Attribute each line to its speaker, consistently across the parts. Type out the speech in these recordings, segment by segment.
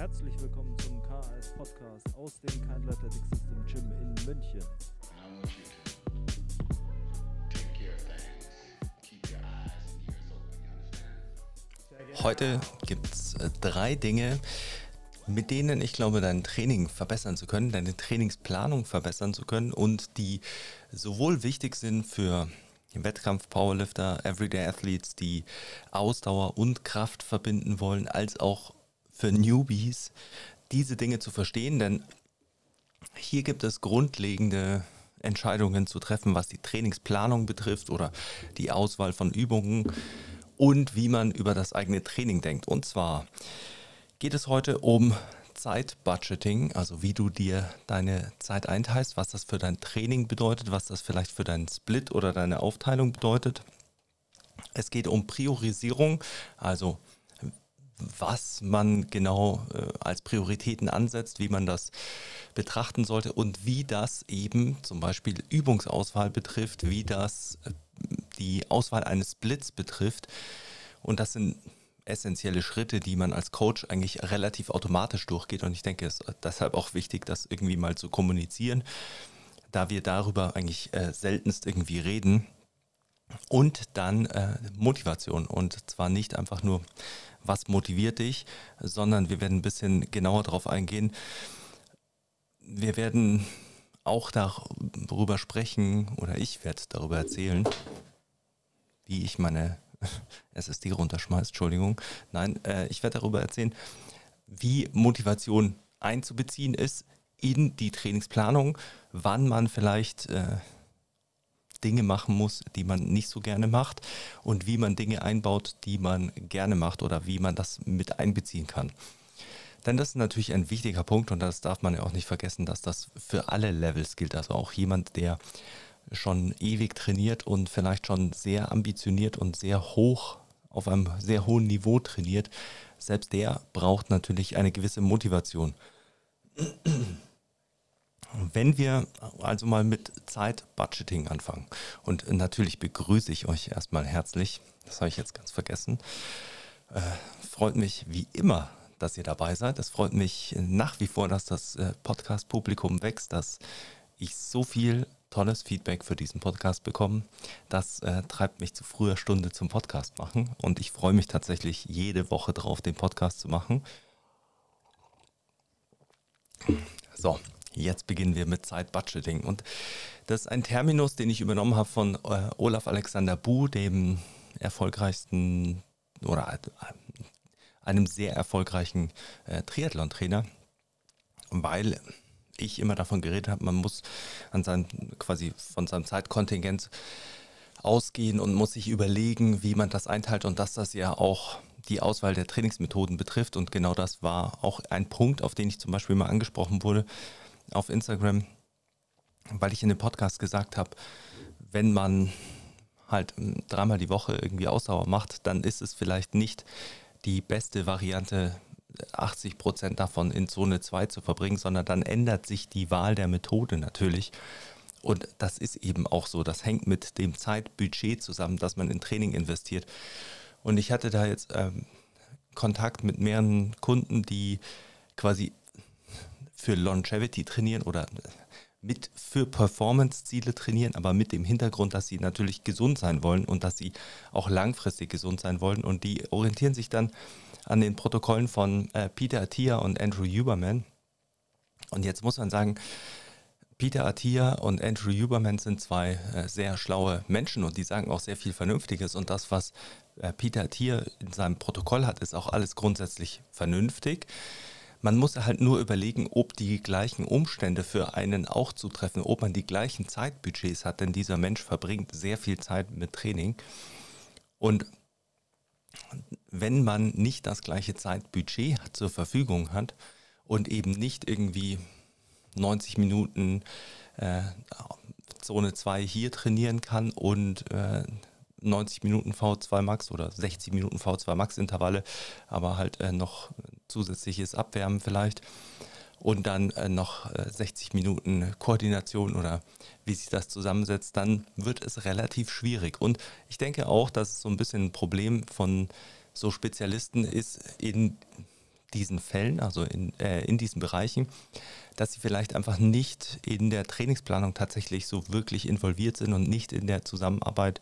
Speaker 1: Herzlich willkommen zum KAS Podcast aus dem Kindle Athletic System Gym in München. Heute gibt es äh, drei Dinge, mit denen ich glaube, dein Training verbessern zu können, deine Trainingsplanung verbessern zu können und die sowohl wichtig sind für Wettkampf-Powerlifter, Everyday Athletes, die Ausdauer und Kraft verbinden wollen, als auch für Newbies, diese Dinge zu verstehen, denn hier gibt es grundlegende Entscheidungen zu treffen, was die Trainingsplanung betrifft oder die Auswahl von Übungen und wie man über das eigene Training denkt. Und zwar geht es heute um Zeitbudgeting, also wie du dir deine Zeit einteilst, was das für dein Training bedeutet, was das vielleicht für deinen Split oder deine Aufteilung bedeutet. Es geht um Priorisierung, also was man genau äh, als Prioritäten ansetzt, wie man das betrachten sollte und wie das eben zum Beispiel Übungsauswahl betrifft, wie das äh, die Auswahl eines Splits betrifft. Und das sind essentielle Schritte, die man als Coach eigentlich relativ automatisch durchgeht. Und ich denke, es ist deshalb auch wichtig, das irgendwie mal zu kommunizieren, da wir darüber eigentlich äh, seltenst irgendwie reden. Und dann äh, Motivation. Und zwar nicht einfach nur was motiviert dich, sondern wir werden ein bisschen genauer darauf eingehen. Wir werden auch darüber sprechen oder ich werde darüber erzählen, wie ich meine SSD runterschmeiß, Entschuldigung. Nein, äh, ich werde darüber erzählen, wie Motivation einzubeziehen ist in die Trainingsplanung, wann man vielleicht äh, Dinge machen muss, die man nicht so gerne macht und wie man Dinge einbaut, die man gerne macht oder wie man das mit einbeziehen kann. Denn das ist natürlich ein wichtiger Punkt und das darf man ja auch nicht vergessen, dass das für alle Levels gilt. Also auch jemand, der schon ewig trainiert und vielleicht schon sehr ambitioniert und sehr hoch auf einem sehr hohen Niveau trainiert, selbst der braucht natürlich eine gewisse Motivation. Wenn wir also mal mit Zeitbudgeting anfangen, und natürlich begrüße ich euch erstmal herzlich, das habe ich jetzt ganz vergessen, äh, freut mich wie immer, dass ihr dabei seid. Es freut mich nach wie vor, dass das äh, Podcast-Publikum wächst, dass ich so viel tolles Feedback für diesen Podcast bekomme. Das äh, treibt mich zu früher Stunde zum Podcast machen und ich freue mich tatsächlich jede Woche drauf, den Podcast zu machen. So, Jetzt beginnen wir mit Zeitbudgeting. Und das ist ein Terminus, den ich übernommen habe von äh, Olaf Alexander Bu, dem erfolgreichsten oder äh, einem sehr erfolgreichen äh, Triathlon-Trainer, weil ich immer davon geredet habe, man muss an seinem, quasi von seinem Zeitkontingent ausgehen und muss sich überlegen, wie man das einteilt und dass das ja auch die Auswahl der Trainingsmethoden betrifft. Und genau das war auch ein Punkt, auf den ich zum Beispiel mal angesprochen wurde, auf Instagram, weil ich in dem Podcast gesagt habe, wenn man halt ähm, dreimal die Woche irgendwie Ausdauer macht, dann ist es vielleicht nicht die beste Variante, 80 Prozent davon in Zone 2 zu verbringen, sondern dann ändert sich die Wahl der Methode natürlich. Und das ist eben auch so. Das hängt mit dem Zeitbudget zusammen, das man in Training investiert. Und ich hatte da jetzt ähm, Kontakt mit mehreren Kunden, die quasi für Longevity trainieren oder mit für Performance-Ziele trainieren, aber mit dem Hintergrund, dass sie natürlich gesund sein wollen und dass sie auch langfristig gesund sein wollen. Und die orientieren sich dann an den Protokollen von äh, Peter Attia und Andrew Huberman. Und jetzt muss man sagen, Peter Attia und Andrew Huberman sind zwei äh, sehr schlaue Menschen und die sagen auch sehr viel Vernünftiges. Und das, was äh, Peter Attia in seinem Protokoll hat, ist auch alles grundsätzlich vernünftig. Man muss halt nur überlegen, ob die gleichen Umstände für einen auch zutreffen, ob man die gleichen Zeitbudgets hat, denn dieser Mensch verbringt sehr viel Zeit mit Training. Und wenn man nicht das gleiche Zeitbudget zur Verfügung hat und eben nicht irgendwie 90 Minuten äh, Zone 2 hier trainieren kann und äh, 90 Minuten V2 Max oder 60 Minuten V2 Max Intervalle, aber halt äh, noch zusätzliches Abwärmen vielleicht und dann äh, noch äh, 60 Minuten Koordination oder wie sich das zusammensetzt, dann wird es relativ schwierig. Und ich denke auch, dass es so ein bisschen ein Problem von so Spezialisten ist in diesen Fällen, also in, äh, in diesen Bereichen, dass sie vielleicht einfach nicht in der Trainingsplanung tatsächlich so wirklich involviert sind und nicht in der Zusammenarbeit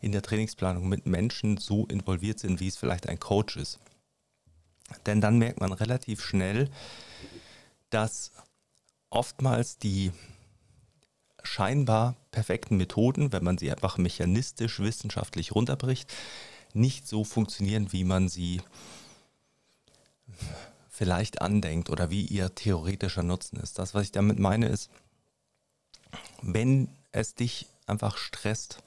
Speaker 1: in der Trainingsplanung mit Menschen so involviert sind, wie es vielleicht ein Coach ist. Denn dann merkt man relativ schnell, dass oftmals die scheinbar perfekten Methoden, wenn man sie einfach mechanistisch, wissenschaftlich runterbricht, nicht so funktionieren, wie man sie vielleicht andenkt oder wie ihr theoretischer Nutzen ist. Das, was ich damit meine, ist, wenn es dich einfach stresst,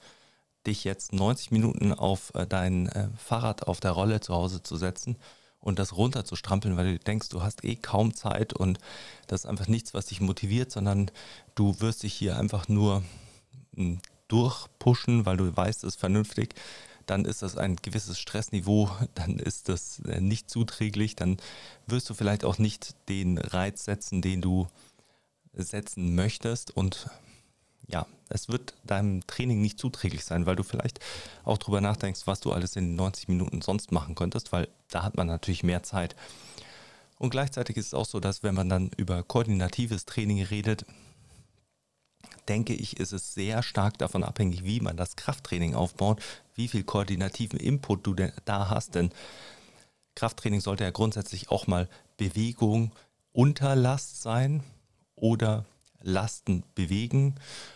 Speaker 1: dich jetzt 90 Minuten auf äh, dein äh, Fahrrad auf der Rolle zu Hause zu setzen und das runterzustrampeln, weil du denkst, du hast eh kaum Zeit und das ist einfach nichts, was dich motiviert, sondern du wirst dich hier einfach nur hm, durchpushen, weil du weißt, es ist vernünftig, dann ist das ein gewisses Stressniveau, dann ist das äh, nicht zuträglich, dann wirst du vielleicht auch nicht den Reiz setzen, den du setzen möchtest und ja, es wird deinem Training nicht zuträglich sein, weil du vielleicht auch darüber nachdenkst, was du alles in 90 Minuten sonst machen könntest, weil da hat man natürlich mehr Zeit. Und gleichzeitig ist es auch so, dass wenn man dann über koordinatives Training redet, denke ich, ist es sehr stark davon abhängig, wie man das Krafttraining aufbaut, wie viel koordinativen Input du da hast, denn Krafttraining sollte ja grundsätzlich auch mal Bewegung unter Last sein oder Lasten bewegen.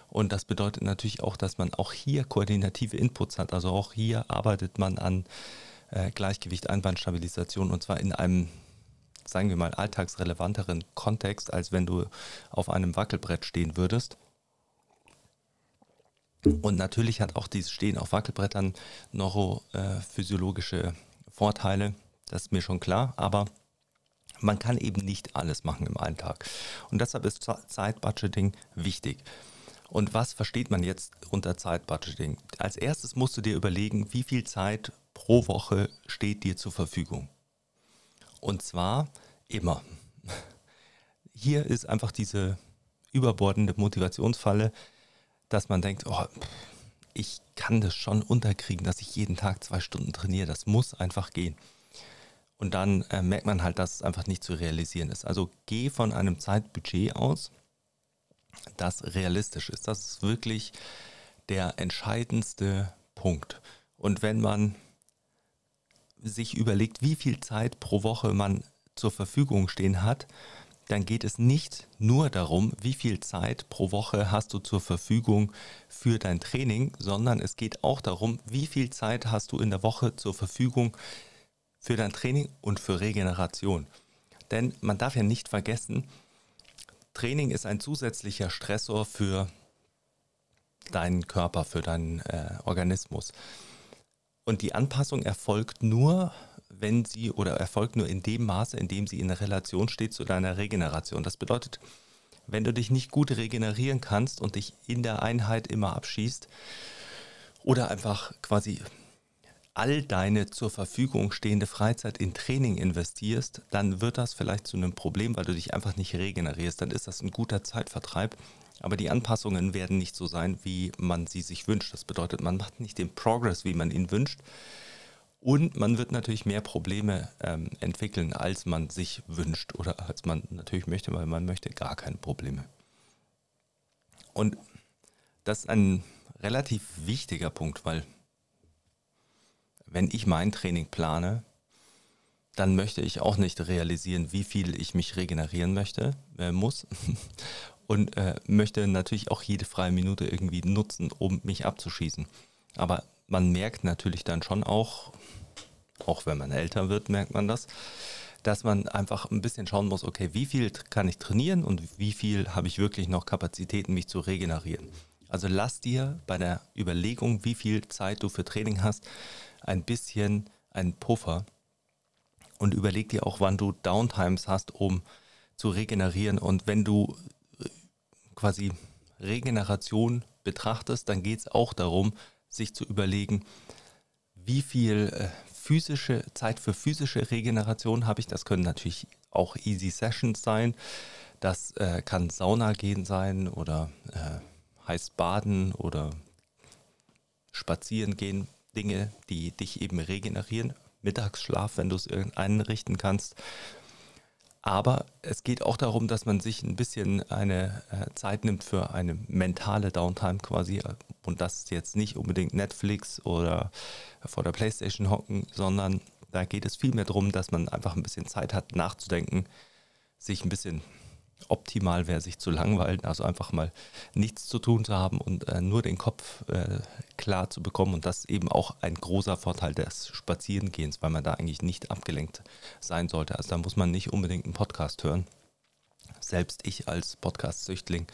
Speaker 1: Und das bedeutet natürlich auch, dass man auch hier koordinative Inputs hat. Also auch hier arbeitet man an äh, Gleichgewicht, Einbandstabilisation und zwar in einem, sagen wir mal, alltagsrelevanteren Kontext, als wenn du auf einem Wackelbrett stehen würdest. Und natürlich hat auch dieses Stehen auf Wackelbrettern neurophysiologische äh, Vorteile, das ist mir schon klar, aber man kann eben nicht alles machen im einen Tag. Und deshalb ist Zeitbudgeting wichtig. Und was versteht man jetzt unter Zeitbudgeting? Als erstes musst du dir überlegen, wie viel Zeit pro Woche steht dir zur Verfügung. Und zwar immer. Hier ist einfach diese überbordende Motivationsfalle, dass man denkt, oh, ich kann das schon unterkriegen, dass ich jeden Tag zwei Stunden trainiere. Das muss einfach gehen. Und dann äh, merkt man halt, dass es einfach nicht zu realisieren ist. Also geh von einem Zeitbudget aus, das realistisch ist. Das ist wirklich der entscheidendste Punkt. Und wenn man sich überlegt, wie viel Zeit pro Woche man zur Verfügung stehen hat, dann geht es nicht nur darum, wie viel Zeit pro Woche hast du zur Verfügung für dein Training, sondern es geht auch darum, wie viel Zeit hast du in der Woche zur Verfügung für dein Training und für Regeneration. Denn man darf ja nicht vergessen, Training ist ein zusätzlicher Stressor für deinen Körper, für deinen äh, Organismus. Und die Anpassung erfolgt nur, wenn sie oder erfolgt nur in dem Maße, in dem sie in Relation steht zu deiner Regeneration. Das bedeutet, wenn du dich nicht gut regenerieren kannst und dich in der Einheit immer abschießt oder einfach quasi all deine zur Verfügung stehende Freizeit in Training investierst, dann wird das vielleicht zu einem Problem, weil du dich einfach nicht regenerierst. Dann ist das ein guter Zeitvertreib. Aber die Anpassungen werden nicht so sein, wie man sie sich wünscht. Das bedeutet, man macht nicht den Progress, wie man ihn wünscht. Und man wird natürlich mehr Probleme ähm, entwickeln, als man sich wünscht oder als man natürlich möchte, weil man möchte gar keine Probleme. Und das ist ein relativ wichtiger Punkt, weil wenn ich mein Training plane, dann möchte ich auch nicht realisieren, wie viel ich mich regenerieren möchte, äh, muss. Und äh, möchte natürlich auch jede freie Minute irgendwie nutzen, um mich abzuschießen. Aber man merkt natürlich dann schon auch, auch wenn man älter wird, merkt man das, dass man einfach ein bisschen schauen muss, okay, wie viel kann ich trainieren und wie viel habe ich wirklich noch Kapazitäten, mich zu regenerieren. Also lass dir bei der Überlegung, wie viel Zeit du für Training hast, ein bisschen einen Puffer und überleg dir auch, wann du Downtimes hast, um zu regenerieren. Und wenn du äh, quasi Regeneration betrachtest, dann geht es auch darum, sich zu überlegen, wie viel äh, physische Zeit für physische Regeneration habe ich. Das können natürlich auch Easy Sessions sein. Das äh, kann Sauna gehen sein oder äh, heiß baden oder spazieren gehen, Dinge, die dich eben regenerieren. Mittagsschlaf, wenn du es irgendeinen richten kannst. Aber es geht auch darum, dass man sich ein bisschen eine äh, Zeit nimmt für eine mentale Downtime quasi. Äh, und das jetzt nicht unbedingt Netflix oder vor der Playstation hocken, sondern da geht es vielmehr darum, dass man einfach ein bisschen Zeit hat, nachzudenken, sich ein bisschen optimal wäre, sich zu langweilen, also einfach mal nichts zu tun zu haben und äh, nur den Kopf äh, klar zu bekommen. Und das ist eben auch ein großer Vorteil des Spazierengehens, weil man da eigentlich nicht abgelenkt sein sollte. Also da muss man nicht unbedingt einen Podcast hören. Selbst ich als Podcast-Süchtling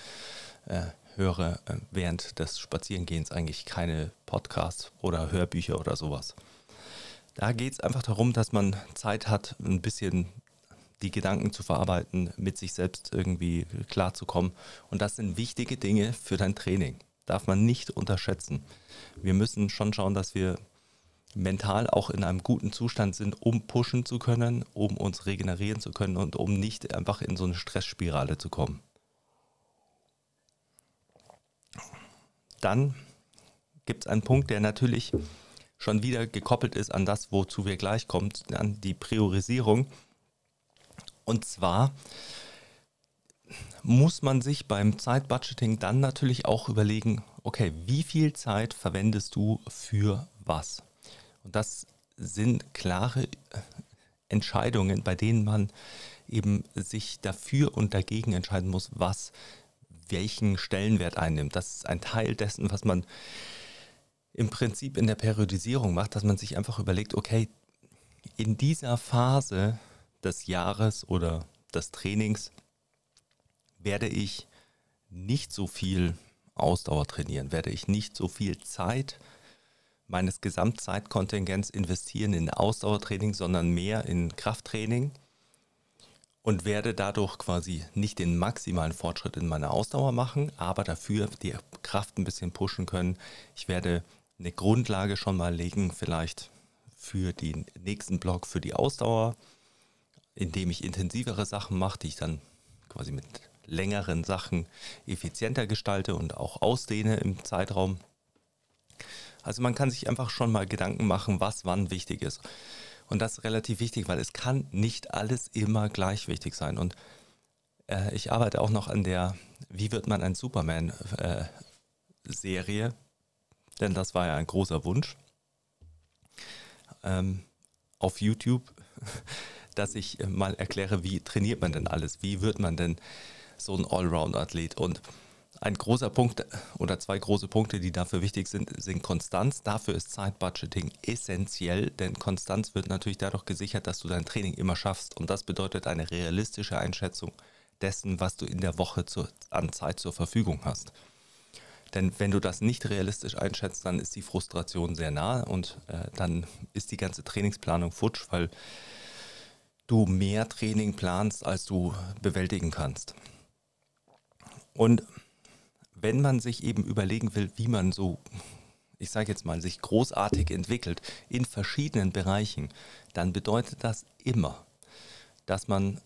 Speaker 1: äh, höre äh, während des Spazierengehens eigentlich keine Podcasts oder Hörbücher oder sowas. Da geht es einfach darum, dass man Zeit hat, ein bisschen die Gedanken zu verarbeiten, mit sich selbst irgendwie klarzukommen. Und das sind wichtige Dinge für dein Training. Darf man nicht unterschätzen. Wir müssen schon schauen, dass wir mental auch in einem guten Zustand sind, um pushen zu können, um uns regenerieren zu können und um nicht einfach in so eine Stressspirale zu kommen. Dann gibt es einen Punkt, der natürlich schon wieder gekoppelt ist an das, wozu wir gleich kommen, an die Priorisierung. Und zwar muss man sich beim Zeitbudgeting dann natürlich auch überlegen, okay, wie viel Zeit verwendest du für was? Und das sind klare äh, Entscheidungen, bei denen man eben sich dafür und dagegen entscheiden muss, was welchen Stellenwert einnimmt. Das ist ein Teil dessen, was man im Prinzip in der Periodisierung macht, dass man sich einfach überlegt, okay, in dieser Phase des Jahres oder des Trainings werde ich nicht so viel Ausdauer trainieren, werde ich nicht so viel Zeit meines Gesamtzeitkontingents investieren in Ausdauertraining, sondern mehr in Krafttraining und werde dadurch quasi nicht den maximalen Fortschritt in meiner Ausdauer machen, aber dafür die Kraft ein bisschen pushen können. Ich werde eine Grundlage schon mal legen, vielleicht für den nächsten Block für die Ausdauer indem ich intensivere Sachen mache, die ich dann quasi mit längeren Sachen effizienter gestalte und auch ausdehne im Zeitraum. Also man kann sich einfach schon mal Gedanken machen, was wann wichtig ist. Und das ist relativ wichtig, weil es kann nicht alles immer gleich wichtig sein. Und äh, ich arbeite auch noch an der Wie wird man ein Superman äh, Serie, denn das war ja ein großer Wunsch. Ähm, auf YouTube dass ich äh, mal erkläre, wie trainiert man denn alles? Wie wird man denn so ein Allround-Athlet? Und ein großer Punkt oder zwei große Punkte, die dafür wichtig sind, sind Konstanz. Dafür ist Zeitbudgeting essentiell, denn Konstanz wird natürlich dadurch gesichert, dass du dein Training immer schaffst. Und das bedeutet eine realistische Einschätzung dessen, was du in der Woche zu, an Zeit zur Verfügung hast. Denn wenn du das nicht realistisch einschätzt, dann ist die Frustration sehr nah und äh, dann ist die ganze Trainingsplanung futsch, weil du mehr Training planst, als du bewältigen kannst. Und wenn man sich eben überlegen will, wie man so, ich sage jetzt mal, sich großartig entwickelt in verschiedenen Bereichen, dann bedeutet das immer, dass man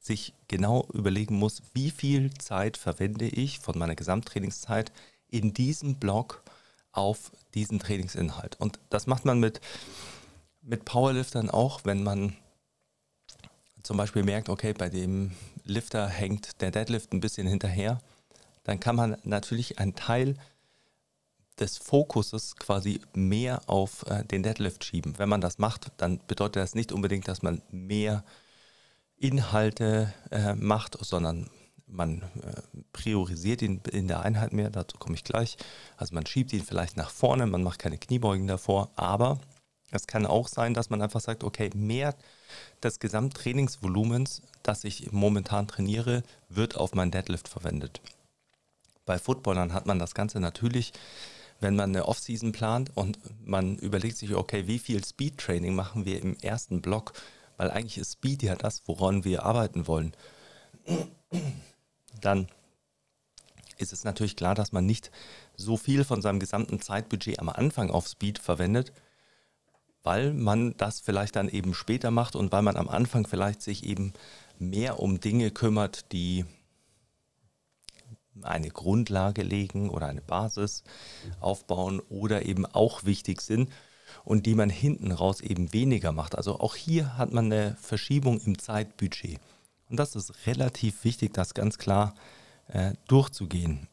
Speaker 1: sich genau überlegen muss, wie viel Zeit verwende ich von meiner Gesamttrainingszeit in diesem Block auf diesen Trainingsinhalt. Und das macht man mit, mit Powerliftern auch, wenn man zum Beispiel merkt, okay, bei dem Lifter hängt der Deadlift ein bisschen hinterher, dann kann man natürlich einen Teil des Fokuses quasi mehr auf äh, den Deadlift schieben. Wenn man das macht, dann bedeutet das nicht unbedingt, dass man mehr Inhalte äh, macht, sondern man äh, priorisiert ihn in der Einheit mehr, dazu komme ich gleich. Also man schiebt ihn vielleicht nach vorne, man macht keine Kniebeugen davor, aber es kann auch sein, dass man einfach sagt, okay, mehr des Gesamttrainingsvolumens, das ich momentan trainiere, wird auf meinen Deadlift verwendet. Bei Footballern hat man das Ganze natürlich, wenn man eine Offseason plant und man überlegt sich, okay, wie viel Speed-Training machen wir im ersten Block, weil eigentlich ist Speed ja das, woran wir arbeiten wollen. Dann ist es natürlich klar, dass man nicht so viel von seinem gesamten Zeitbudget am Anfang auf Speed verwendet, weil man das vielleicht dann eben später macht und weil man am Anfang vielleicht sich eben mehr um Dinge kümmert, die eine Grundlage legen oder eine Basis aufbauen oder eben auch wichtig sind und die man hinten raus eben weniger macht. Also auch hier hat man eine Verschiebung im Zeitbudget. Und das ist relativ wichtig, das ganz klar äh, durchzugehen.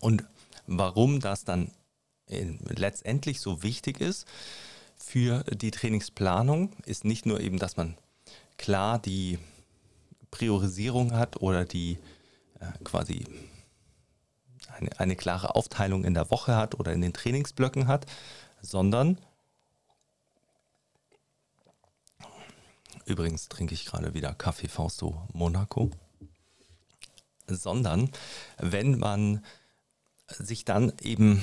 Speaker 1: Und warum das dann letztendlich so wichtig ist für die Trainingsplanung, ist nicht nur eben, dass man klar die Priorisierung hat oder die äh, quasi eine, eine klare Aufteilung in der Woche hat oder in den Trainingsblöcken hat, sondern übrigens trinke ich gerade wieder Kaffee Fausto Monaco, sondern wenn man sich dann eben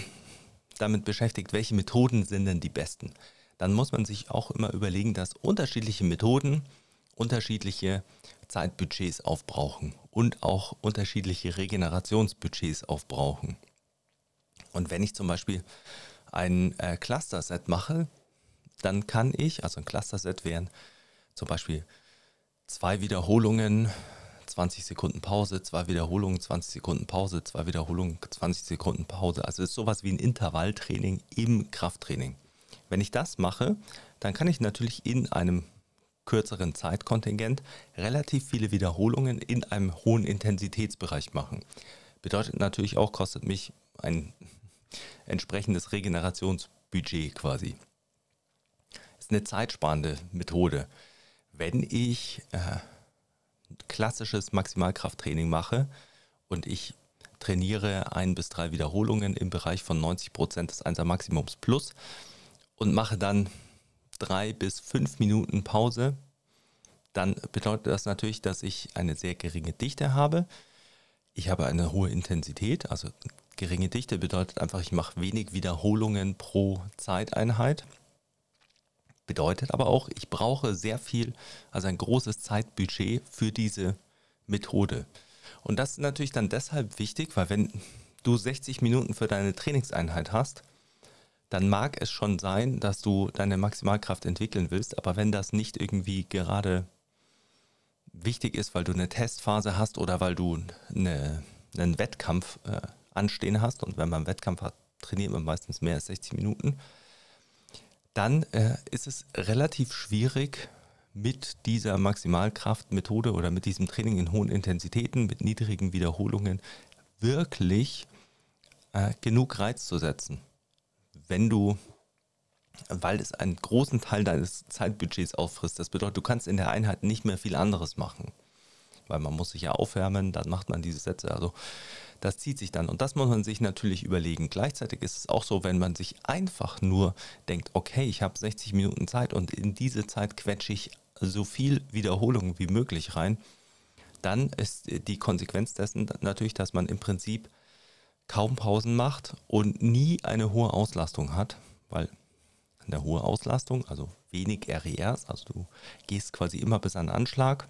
Speaker 1: damit beschäftigt, welche Methoden sind denn die besten, dann muss man sich auch immer überlegen, dass unterschiedliche Methoden unterschiedliche Zeitbudgets aufbrauchen und auch unterschiedliche Regenerationsbudgets aufbrauchen. Und wenn ich zum Beispiel ein äh, Cluster-Set mache, dann kann ich, also ein Cluster-Set wären zum Beispiel zwei Wiederholungen 20 Sekunden Pause, zwei Wiederholungen, 20 Sekunden Pause, zwei Wiederholungen, 20 Sekunden Pause. Also es ist sowas wie ein Intervalltraining im Krafttraining. Wenn ich das mache, dann kann ich natürlich in einem kürzeren Zeitkontingent relativ viele Wiederholungen in einem hohen Intensitätsbereich machen. Bedeutet natürlich auch, kostet mich ein entsprechendes Regenerationsbudget quasi. Das Ist eine zeitsparende Methode. Wenn ich äh, klassisches Maximalkrafttraining mache und ich trainiere ein bis drei Wiederholungen im Bereich von 90 Prozent des 1 Maximums plus und mache dann drei bis fünf Minuten Pause, dann bedeutet das natürlich, dass ich eine sehr geringe Dichte habe. Ich habe eine hohe Intensität, also geringe Dichte bedeutet einfach, ich mache wenig Wiederholungen pro Zeiteinheit Bedeutet aber auch, ich brauche sehr viel, also ein großes Zeitbudget für diese Methode. Und das ist natürlich dann deshalb wichtig, weil wenn du 60 Minuten für deine Trainingseinheit hast, dann mag es schon sein, dass du deine Maximalkraft entwickeln willst, aber wenn das nicht irgendwie gerade wichtig ist, weil du eine Testphase hast oder weil du eine, einen Wettkampf äh, anstehen hast und wenn man einen Wettkampf hat, trainiert man meistens mehr als 60 Minuten, dann äh, ist es relativ schwierig, mit dieser Maximalkraftmethode oder mit diesem Training in hohen Intensitäten, mit niedrigen Wiederholungen wirklich äh, genug Reiz zu setzen. Wenn du, weil es einen großen Teil deines Zeitbudgets auffrisst, das bedeutet, du kannst in der Einheit nicht mehr viel anderes machen. Weil man muss sich ja aufwärmen, dann macht man diese Sätze. Also das zieht sich dann. Und das muss man sich natürlich überlegen. Gleichzeitig ist es auch so, wenn man sich einfach nur denkt, okay, ich habe 60 Minuten Zeit und in diese Zeit quetsche ich so viel Wiederholung wie möglich rein, dann ist die Konsequenz dessen natürlich, dass man im Prinzip kaum Pausen macht und nie eine hohe Auslastung hat, weil eine hohe Auslastung, also wenig RERs, also du gehst quasi immer bis an den Anschlag,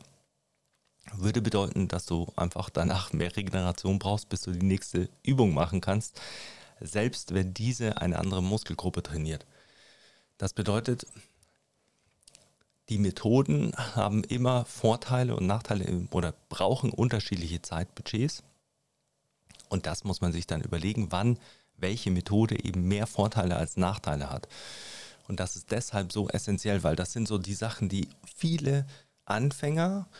Speaker 1: würde bedeuten, dass du einfach danach mehr Regeneration brauchst, bis du die nächste Übung machen kannst, selbst wenn diese eine andere Muskelgruppe trainiert. Das bedeutet, die Methoden haben immer Vorteile und Nachteile oder brauchen unterschiedliche Zeitbudgets. Und das muss man sich dann überlegen, wann welche Methode eben mehr Vorteile als Nachteile hat. Und das ist deshalb so essentiell, weil das sind so die Sachen, die viele Anfänger äh,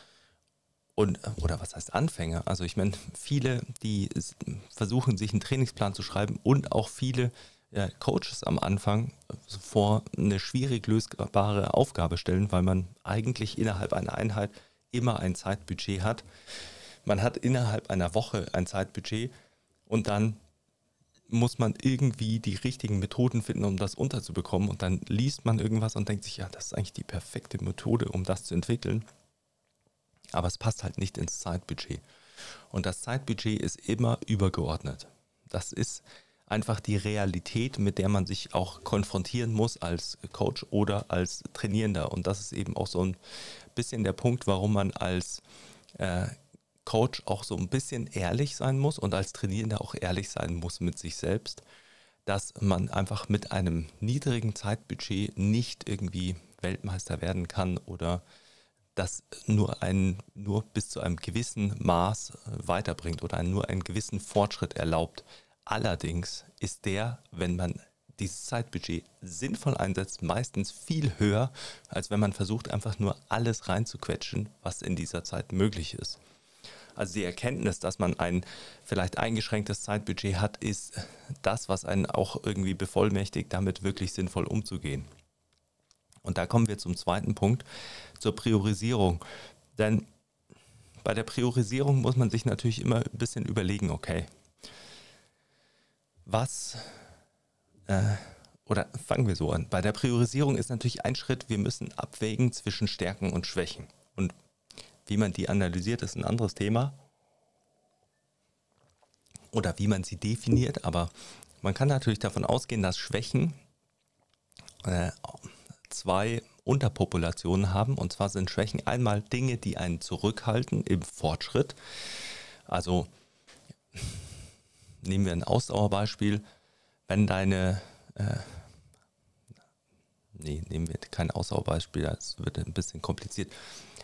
Speaker 1: und äh, oder was heißt Anfänger? Also ich meine, viele, die versuchen, sich einen Trainingsplan zu schreiben und auch viele äh, Coaches am Anfang äh, vor eine schwierig lösbare Aufgabe stellen, weil man eigentlich innerhalb einer Einheit immer ein Zeitbudget hat. Man hat innerhalb einer Woche ein Zeitbudget und dann muss man irgendwie die richtigen Methoden finden, um das unterzubekommen. Und dann liest man irgendwas und denkt sich, ja, das ist eigentlich die perfekte Methode, um das zu entwickeln. Aber es passt halt nicht ins Zeitbudget. Und das Zeitbudget ist immer übergeordnet. Das ist einfach die Realität, mit der man sich auch konfrontieren muss als Coach oder als Trainierender. Und das ist eben auch so ein bisschen der Punkt, warum man als äh, Coach auch so ein bisschen ehrlich sein muss und als Trainierender auch ehrlich sein muss mit sich selbst, dass man einfach mit einem niedrigen Zeitbudget nicht irgendwie Weltmeister werden kann oder das nur, einen, nur bis zu einem gewissen Maß äh, weiterbringt oder einen, nur einen gewissen Fortschritt erlaubt. Allerdings ist der, wenn man dieses Zeitbudget sinnvoll einsetzt, meistens viel höher, als wenn man versucht, einfach nur alles reinzuquetschen, was in dieser Zeit möglich ist. Also die Erkenntnis, dass man ein vielleicht eingeschränktes Zeitbudget hat, ist das, was einen auch irgendwie bevollmächtigt, damit wirklich sinnvoll umzugehen. Und da kommen wir zum zweiten Punkt, zur Priorisierung. Denn bei der Priorisierung muss man sich natürlich immer ein bisschen überlegen, okay, was, äh, oder fangen wir so an, bei der Priorisierung ist natürlich ein Schritt, wir müssen abwägen zwischen Stärken und Schwächen. Und wie man die analysiert, ist ein anderes Thema. Oder wie man sie definiert, aber man kann natürlich davon ausgehen, dass Schwächen äh, zwei Unterpopulationen haben. Und zwar sind Schwächen einmal Dinge, die einen zurückhalten im Fortschritt. Also nehmen wir ein Ausdauerbeispiel. Wenn deine, äh, nee, nehmen wir kein Ausdauerbeispiel, das wird ein bisschen kompliziert.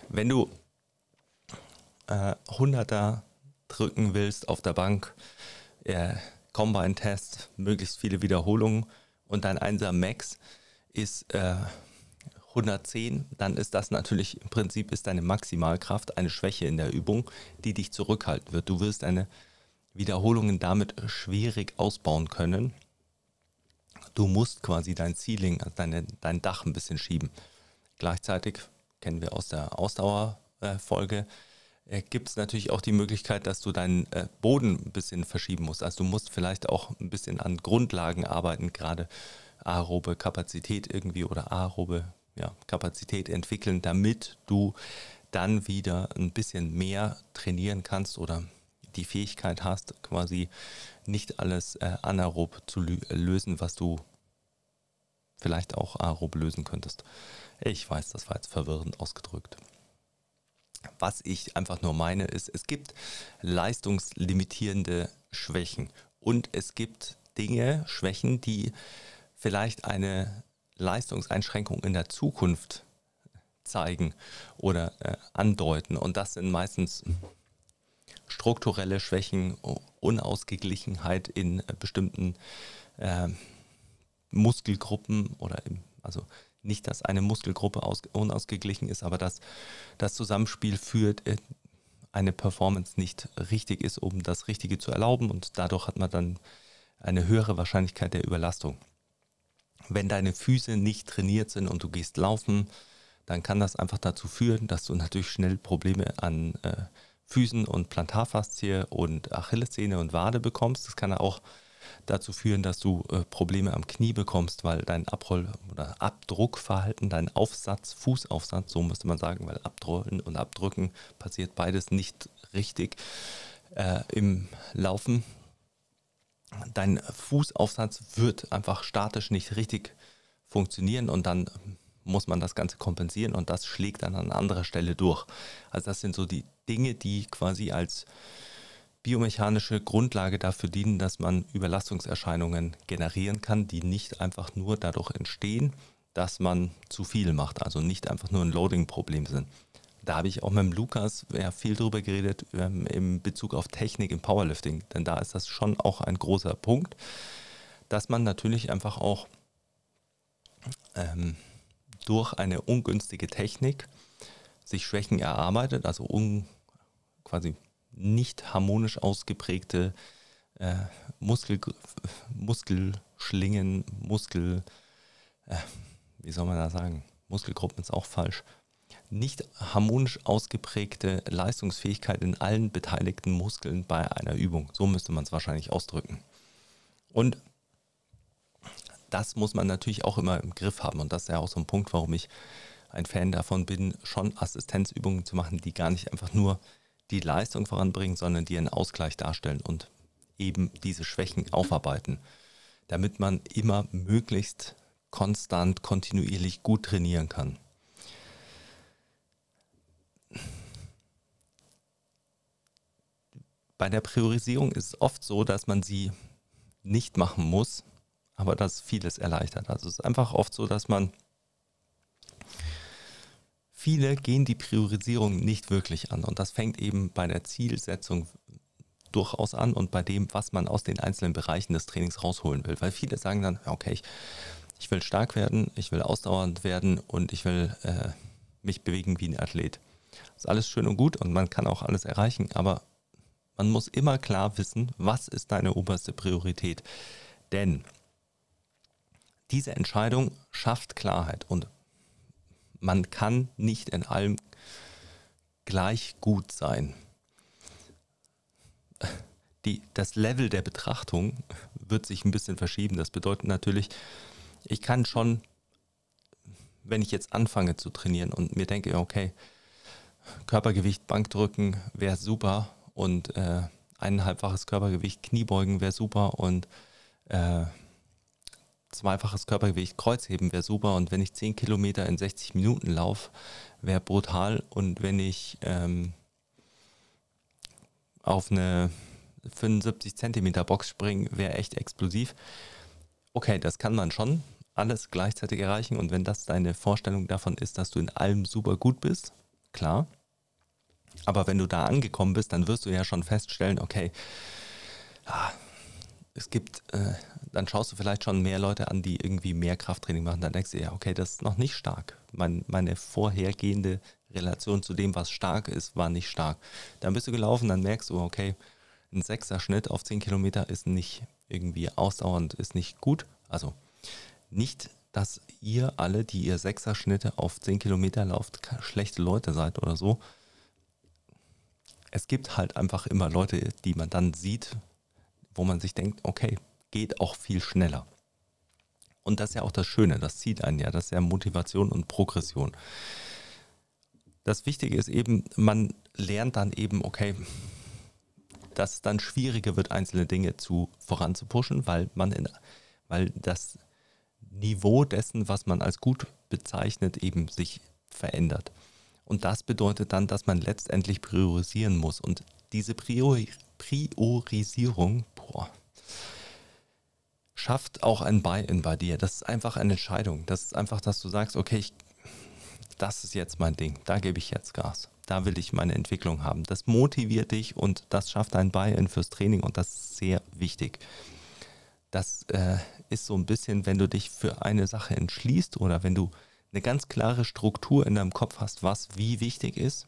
Speaker 1: Wenn du äh, 100er drücken willst auf der Bank, äh, Combine-Test, möglichst viele Wiederholungen und dein 1 Max, ist äh, 110, dann ist das natürlich im Prinzip ist deine Maximalkraft eine Schwäche in der Übung, die dich zurückhalten wird. Du wirst deine Wiederholungen damit schwierig ausbauen können. Du musst quasi dein Ceiling, also deine, dein Dach ein bisschen schieben. Gleichzeitig kennen wir aus der Ausdauerfolge, äh, äh gibt es natürlich auch die Möglichkeit, dass du deinen äh, Boden ein bisschen verschieben musst. Also du musst vielleicht auch ein bisschen an Grundlagen arbeiten, gerade äh, aerobe Kapazität irgendwie oder aerobe ja, Kapazität entwickeln, damit du dann wieder ein bisschen mehr trainieren kannst oder die Fähigkeit hast, quasi nicht alles äh, anaerob zu lösen, was du vielleicht auch aerob lösen könntest. Ich weiß, das war jetzt verwirrend ausgedrückt. Was ich einfach nur meine ist, es gibt leistungslimitierende Schwächen und es gibt Dinge, Schwächen, die vielleicht eine Leistungseinschränkung in der Zukunft zeigen oder äh, andeuten. Und das sind meistens strukturelle Schwächen, Unausgeglichenheit in äh, bestimmten äh, Muskelgruppen oder im, also nicht, dass eine Muskelgruppe aus, unausgeglichen ist, aber dass das Zusammenspiel führt, äh, eine Performance nicht richtig ist, um das Richtige zu erlauben und dadurch hat man dann eine höhere Wahrscheinlichkeit der Überlastung wenn deine Füße nicht trainiert sind und du gehst laufen, dann kann das einfach dazu führen, dass du natürlich schnell Probleme an äh, Füßen und Plantarfaszie und Achillessehne und Wade bekommst. Das kann auch dazu führen, dass du äh, Probleme am Knie bekommst, weil dein Abroll- oder Abdruckverhalten, dein Aufsatz, Fußaufsatz, so müsste man sagen, weil Abrollen und Abdrücken passiert beides nicht richtig äh, im Laufen dein Fußaufsatz wird einfach statisch nicht richtig funktionieren und dann ähm, muss man das Ganze kompensieren und das schlägt dann an anderer Stelle durch. Also das sind so die Dinge, die quasi als biomechanische Grundlage dafür dienen, dass man Überlastungserscheinungen generieren kann, die nicht einfach nur dadurch entstehen, dass man zu viel macht, also nicht einfach nur ein Loading-Problem sind da habe ich auch mit dem Lukas ja, viel drüber geredet ähm, im Bezug auf Technik im Powerlifting, denn da ist das schon auch ein großer Punkt, dass man natürlich einfach auch ähm, durch eine ungünstige Technik sich Schwächen erarbeitet, also un, quasi nicht harmonisch ausgeprägte äh, Muskel, Muskelschlingen, Muskel, äh, wie soll man da sagen, Muskelgruppen ist auch falsch nicht harmonisch ausgeprägte Leistungsfähigkeit in allen beteiligten Muskeln bei einer Übung. So müsste man es wahrscheinlich ausdrücken. Und das muss man natürlich auch immer im Griff haben. Und das ist ja auch so ein Punkt, warum ich ein Fan davon bin, schon Assistenzübungen zu machen, die gar nicht einfach nur die Leistung voranbringen, sondern die einen Ausgleich darstellen und eben diese Schwächen aufarbeiten, damit man immer möglichst konstant, kontinuierlich gut trainieren kann bei der Priorisierung ist es oft so, dass man sie nicht machen muss, aber dass vieles erleichtert. Also es ist einfach oft so, dass man viele gehen die Priorisierung nicht wirklich an und das fängt eben bei der Zielsetzung durchaus an und bei dem, was man aus den einzelnen Bereichen des Trainings rausholen will, weil viele sagen dann, okay, ich, ich will stark werden, ich will ausdauernd werden und ich will äh, mich bewegen wie ein Athlet. Ist alles schön und gut und man kann auch alles erreichen, aber man muss immer klar wissen, was ist deine oberste Priorität. Denn diese Entscheidung schafft Klarheit und man kann nicht in allem gleich gut sein. Die, das Level der Betrachtung wird sich ein bisschen verschieben. Das bedeutet natürlich, ich kann schon, wenn ich jetzt anfange zu trainieren und mir denke, okay, Körpergewicht, Bankdrücken wäre super und äh, eineinhalbfaches Körpergewicht, Kniebeugen wäre super und äh, zweifaches Körpergewicht, Kreuzheben wäre super und wenn ich 10 Kilometer in 60 Minuten laufe, wäre brutal und wenn ich ähm, auf eine 75 Zentimeter Box springe, wäre echt explosiv. Okay, das kann man schon alles gleichzeitig erreichen und wenn das deine Vorstellung davon ist, dass du in allem super gut bist, klar. Aber wenn du da angekommen bist, dann wirst du ja schon feststellen, okay, ah, es gibt, äh, dann schaust du vielleicht schon mehr Leute an, die irgendwie mehr Krafttraining machen. Dann denkst du ja, okay, das ist noch nicht stark. Mein, meine vorhergehende Relation zu dem, was stark ist, war nicht stark. Dann bist du gelaufen, dann merkst du, okay, ein sechser Schnitt auf zehn Kilometer ist nicht irgendwie ausdauernd, ist nicht gut. Also nicht dass ihr alle, die ihr Sechser-Schnitte auf 10 Kilometer lauft, schlechte Leute seid oder so. Es gibt halt einfach immer Leute, die man dann sieht, wo man sich denkt, okay, geht auch viel schneller. Und das ist ja auch das Schöne, das zieht einen ja, das ist ja Motivation und Progression. Das Wichtige ist eben, man lernt dann eben, okay, dass es dann schwieriger wird, einzelne Dinge zu voranzupuschen, weil man in, weil das Niveau dessen, was man als gut bezeichnet, eben sich verändert. Und das bedeutet dann, dass man letztendlich priorisieren muss. Und diese Priori Priorisierung boah, schafft auch ein Buy-in bei dir. Das ist einfach eine Entscheidung. Das ist einfach, dass du sagst, okay, ich, das ist jetzt mein Ding. Da gebe ich jetzt Gas. Da will ich meine Entwicklung haben. Das motiviert dich und das schafft ein Buy-in fürs Training und das ist sehr wichtig das äh, ist so ein bisschen, wenn du dich für eine Sache entschließt oder wenn du eine ganz klare Struktur in deinem Kopf hast, was wie wichtig ist,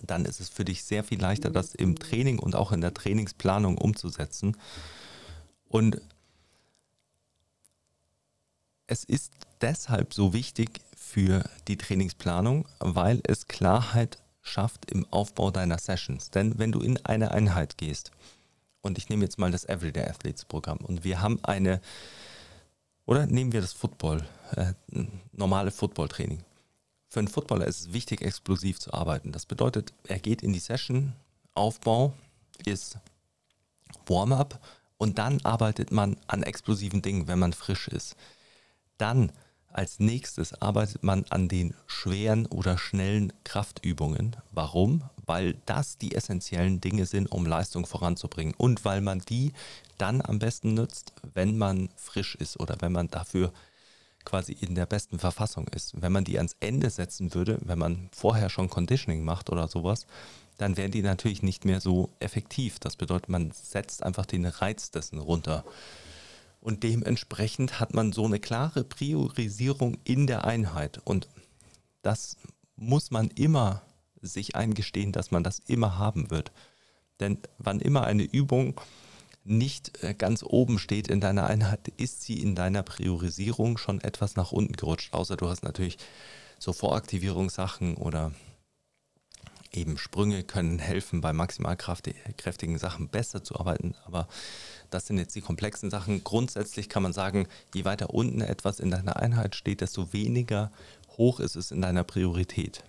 Speaker 1: dann ist es für dich sehr viel leichter, das im Training und auch in der Trainingsplanung umzusetzen. Und es ist deshalb so wichtig für die Trainingsplanung, weil es Klarheit schafft im Aufbau deiner Sessions. Denn wenn du in eine Einheit gehst, und ich nehme jetzt mal das Everyday Athletes Programm. Und wir haben eine, oder nehmen wir das Football, äh, normale Football-Training. Für einen Footballer ist es wichtig, explosiv zu arbeiten. Das bedeutet, er geht in die Session, Aufbau ist Warm-up und dann arbeitet man an explosiven Dingen, wenn man frisch ist. Dann als nächstes arbeitet man an den schweren oder schnellen Kraftübungen. Warum? Weil das die essentiellen Dinge sind, um Leistung voranzubringen und weil man die dann am besten nutzt, wenn man frisch ist oder wenn man dafür quasi in der besten Verfassung ist. Wenn man die ans Ende setzen würde, wenn man vorher schon Conditioning macht oder sowas, dann wären die natürlich nicht mehr so effektiv. Das bedeutet, man setzt einfach den Reiz dessen runter. Und dementsprechend hat man so eine klare Priorisierung in der Einheit. Und das muss man immer sich eingestehen, dass man das immer haben wird. Denn wann immer eine Übung nicht äh, ganz oben steht in deiner Einheit, ist sie in deiner Priorisierung schon etwas nach unten gerutscht. Außer du hast natürlich so Voraktivierungssachen oder eben Sprünge können helfen, bei maximal kräftigen Sachen besser zu arbeiten. Aber das sind jetzt die komplexen Sachen. Grundsätzlich kann man sagen, je weiter unten etwas in deiner Einheit steht, desto weniger hoch ist es in deiner Priorität?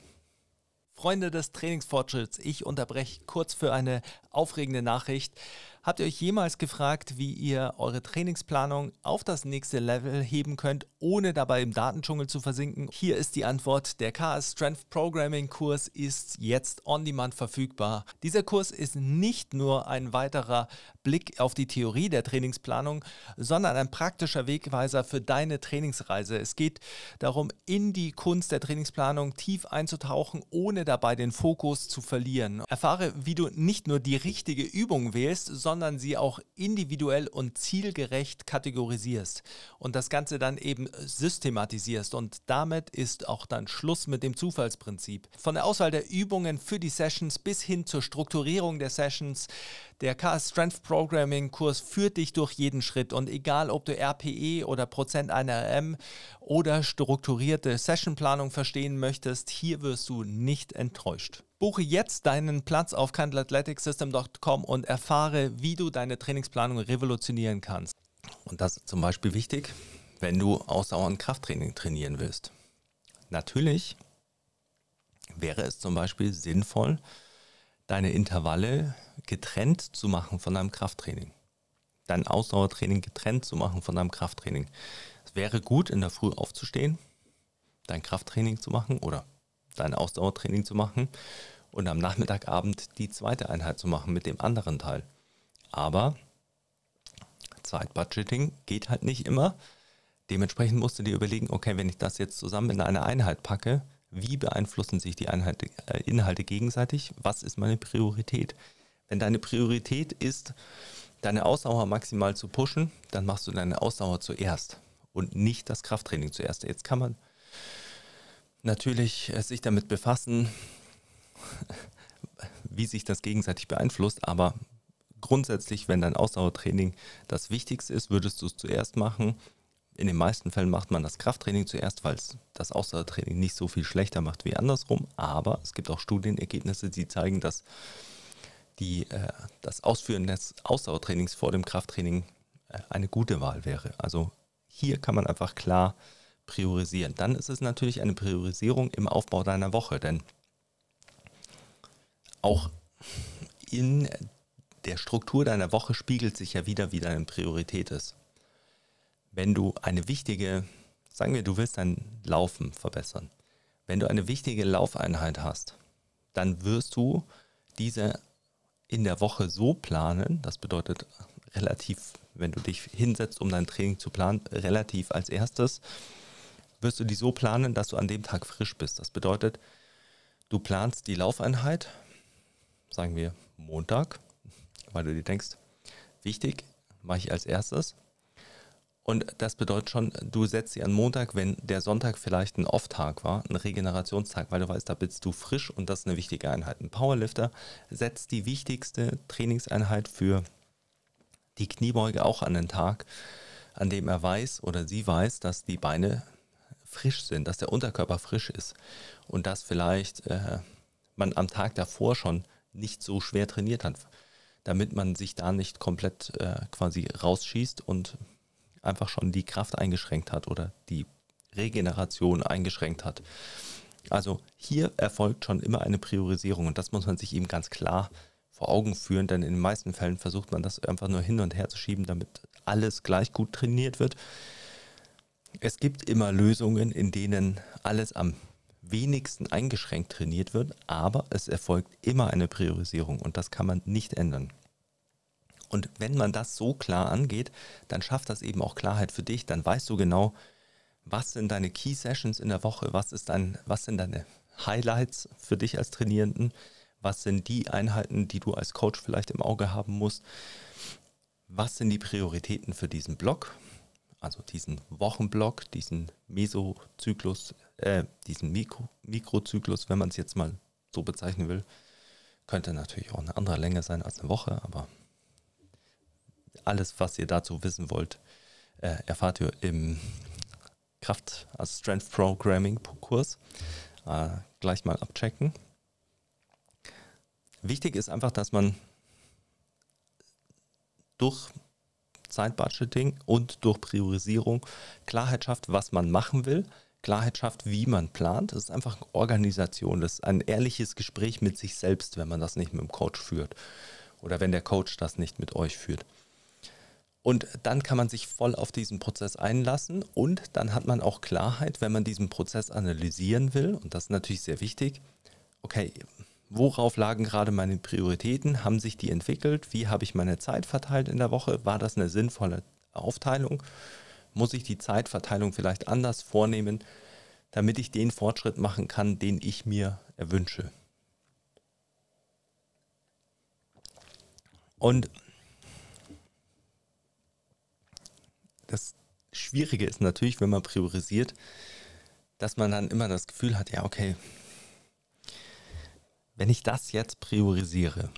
Speaker 1: Freunde des Trainingsfortschritts, ich unterbreche kurz für eine aufregende Nachricht. Habt ihr euch jemals gefragt, wie ihr eure Trainingsplanung auf das nächste Level heben könnt, ohne dabei im Datendschungel zu versinken? Hier ist die Antwort. Der KS Strength Programming Kurs ist jetzt on demand verfügbar. Dieser Kurs ist nicht nur ein weiterer Blick auf die Theorie der Trainingsplanung, sondern ein praktischer Wegweiser für deine Trainingsreise. Es geht darum, in die Kunst der Trainingsplanung tief einzutauchen, ohne dabei den Fokus zu verlieren. Erfahre, wie du nicht nur die richtige Übung wählst, sondern sie auch individuell und zielgerecht kategorisierst und das Ganze dann eben systematisierst. Und damit ist auch dann Schluss mit dem Zufallsprinzip. Von der Auswahl der Übungen für die Sessions bis hin zur Strukturierung der Sessions, der KS Strength Programming Kurs führt dich durch jeden Schritt und egal ob du RPE oder Prozent einer RM oder strukturierte Sessionplanung verstehen möchtest, hier wirst du nicht enttäuscht. Buche jetzt deinen Platz auf candleathleticsystem.com und erfahre, wie du deine Trainingsplanung revolutionieren kannst. Und das ist zum Beispiel wichtig, wenn du ausdauernd Krafttraining trainieren willst. Natürlich wäre es zum Beispiel sinnvoll, deine Intervalle getrennt zu machen von deinem Krafttraining. Dein Ausdauertraining getrennt zu machen von deinem Krafttraining. Es wäre gut, in der Früh aufzustehen, dein Krafttraining zu machen oder dein Ausdauertraining zu machen und am Nachmittagabend die zweite Einheit zu machen mit dem anderen Teil. Aber Zeitbudgeting geht halt nicht immer. Dementsprechend musst du dir überlegen, okay, wenn ich das jetzt zusammen in eine Einheit packe, wie beeinflussen sich die Einheit, äh, Inhalte gegenseitig? Was ist meine Priorität? Wenn deine Priorität ist, deine Ausdauer maximal zu pushen, dann machst du deine Ausdauer zuerst und nicht das Krafttraining zuerst. Jetzt kann man natürlich äh, sich damit befassen, wie sich das gegenseitig beeinflusst, aber grundsätzlich, wenn dein Ausdauertraining das Wichtigste ist, würdest du es zuerst machen. In den meisten Fällen macht man das Krafttraining zuerst, weil es das Ausdauertraining nicht so viel schlechter macht wie andersrum. Aber es gibt auch Studienergebnisse, die zeigen, dass die, äh, das Ausführen des Ausdauertrainings vor dem Krafttraining äh, eine gute Wahl wäre. Also hier kann man einfach klar äh, priorisieren. Dann ist es natürlich eine Priorisierung im Aufbau deiner Woche, denn auch in der Struktur deiner Woche spiegelt sich ja wieder, wie deine Priorität ist. Wenn du eine wichtige, sagen wir, du willst dein Laufen verbessern, wenn du eine wichtige Laufeinheit hast, dann wirst du diese in der Woche so planen, das bedeutet relativ, wenn du dich hinsetzt, um dein Training zu planen, relativ als erstes wirst du die so planen, dass du an dem Tag frisch bist. Das bedeutet, du planst die Laufeinheit, sagen wir Montag, weil du dir denkst, wichtig, mache ich als erstes. Und das bedeutet schon, du setzt sie an Montag, wenn der Sonntag vielleicht ein Off-Tag war, ein Regenerationstag, weil du weißt, da bist du frisch und das ist eine wichtige Einheit. Ein Powerlifter setzt die wichtigste Trainingseinheit für die Kniebeuge auch an den Tag, an dem er weiß oder sie weiß, dass die Beine frisch sind, dass der Unterkörper frisch ist und dass vielleicht äh, man am Tag davor schon nicht so schwer trainiert hat, damit man sich da nicht komplett äh, quasi rausschießt und einfach schon die Kraft eingeschränkt hat oder die Regeneration eingeschränkt hat. Also hier erfolgt schon immer eine Priorisierung und das muss man sich eben ganz klar vor Augen führen, denn in den meisten Fällen versucht man das einfach nur hin und her zu schieben, damit alles gleich gut trainiert wird. Es gibt immer Lösungen, in denen alles am wenigsten eingeschränkt trainiert wird, aber es erfolgt immer eine Priorisierung und das kann man nicht ändern. Und wenn man das so klar angeht, dann schafft das eben auch Klarheit für dich, dann weißt du genau, was sind deine Key Sessions in der Woche, was, ist dein, was sind deine Highlights für dich als Trainierenden, was sind die Einheiten, die du als Coach vielleicht im Auge haben musst, was sind die Prioritäten für diesen Block also diesen Wochenblock, diesen Mesozyklus, äh, diesen Mikro, Mikrozyklus, wenn man es jetzt mal so bezeichnen will, könnte natürlich auch eine andere Länge sein als eine Woche, aber alles, was ihr dazu wissen wollt, äh, erfahrt ihr im Kraft, also Strength Programming Kurs. Äh, gleich mal abchecken. Wichtig ist einfach, dass man durch Zeitbudgeting und durch Priorisierung Klarheit schafft, was man machen will, Klarheit schafft, wie man plant. Das ist einfach eine Organisation, das ist ein ehrliches Gespräch mit sich selbst, wenn man das nicht mit dem Coach führt oder wenn der Coach das nicht mit euch führt. Und dann kann man sich voll auf diesen Prozess einlassen und dann hat man auch Klarheit, wenn man diesen Prozess analysieren will, und das ist natürlich sehr wichtig, okay, Worauf lagen gerade meine Prioritäten? Haben sich die entwickelt? Wie habe ich meine Zeit verteilt in der Woche? War das eine sinnvolle Aufteilung? Muss ich die Zeitverteilung vielleicht anders vornehmen, damit ich den Fortschritt machen kann, den ich mir erwünsche? Und das Schwierige ist natürlich, wenn man priorisiert, dass man dann immer das Gefühl hat, ja, okay, wenn ich das jetzt priorisiere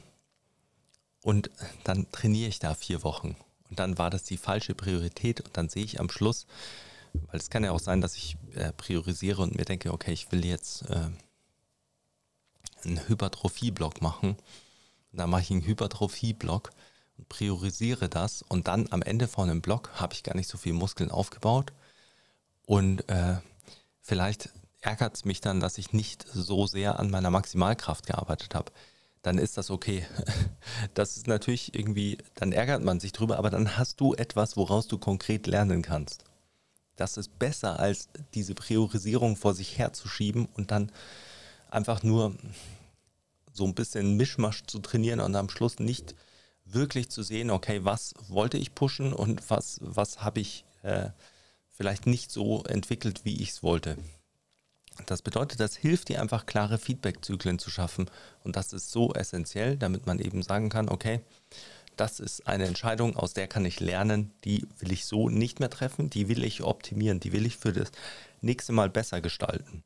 Speaker 1: und dann trainiere ich da vier Wochen und dann war das die falsche Priorität und dann sehe ich am Schluss, weil es kann ja auch sein, dass ich äh, priorisiere und mir denke, okay, ich will jetzt äh, einen Hypertrophie-Block machen. Und dann mache ich einen Hypertrophie-Block und priorisiere das und dann am Ende von einem Block habe ich gar nicht so viel Muskeln aufgebaut und äh, vielleicht ärgert es mich dann, dass ich nicht so sehr an meiner Maximalkraft gearbeitet habe. Dann ist das okay. Das ist natürlich irgendwie, dann ärgert man sich drüber, aber dann hast du etwas, woraus du konkret lernen kannst. Das ist besser, als diese Priorisierung vor sich herzuschieben und dann einfach nur so ein bisschen Mischmasch zu trainieren und am Schluss nicht wirklich zu sehen, okay, was wollte ich pushen und was, was habe ich äh, vielleicht nicht so entwickelt, wie ich es wollte. Das bedeutet, das hilft dir einfach, klare Feedback-Zyklen zu schaffen. Und das ist so essentiell, damit man eben sagen kann, okay, das ist eine Entscheidung, aus der kann ich lernen, die will ich so nicht mehr treffen, die will ich optimieren, die will ich für das nächste Mal besser gestalten.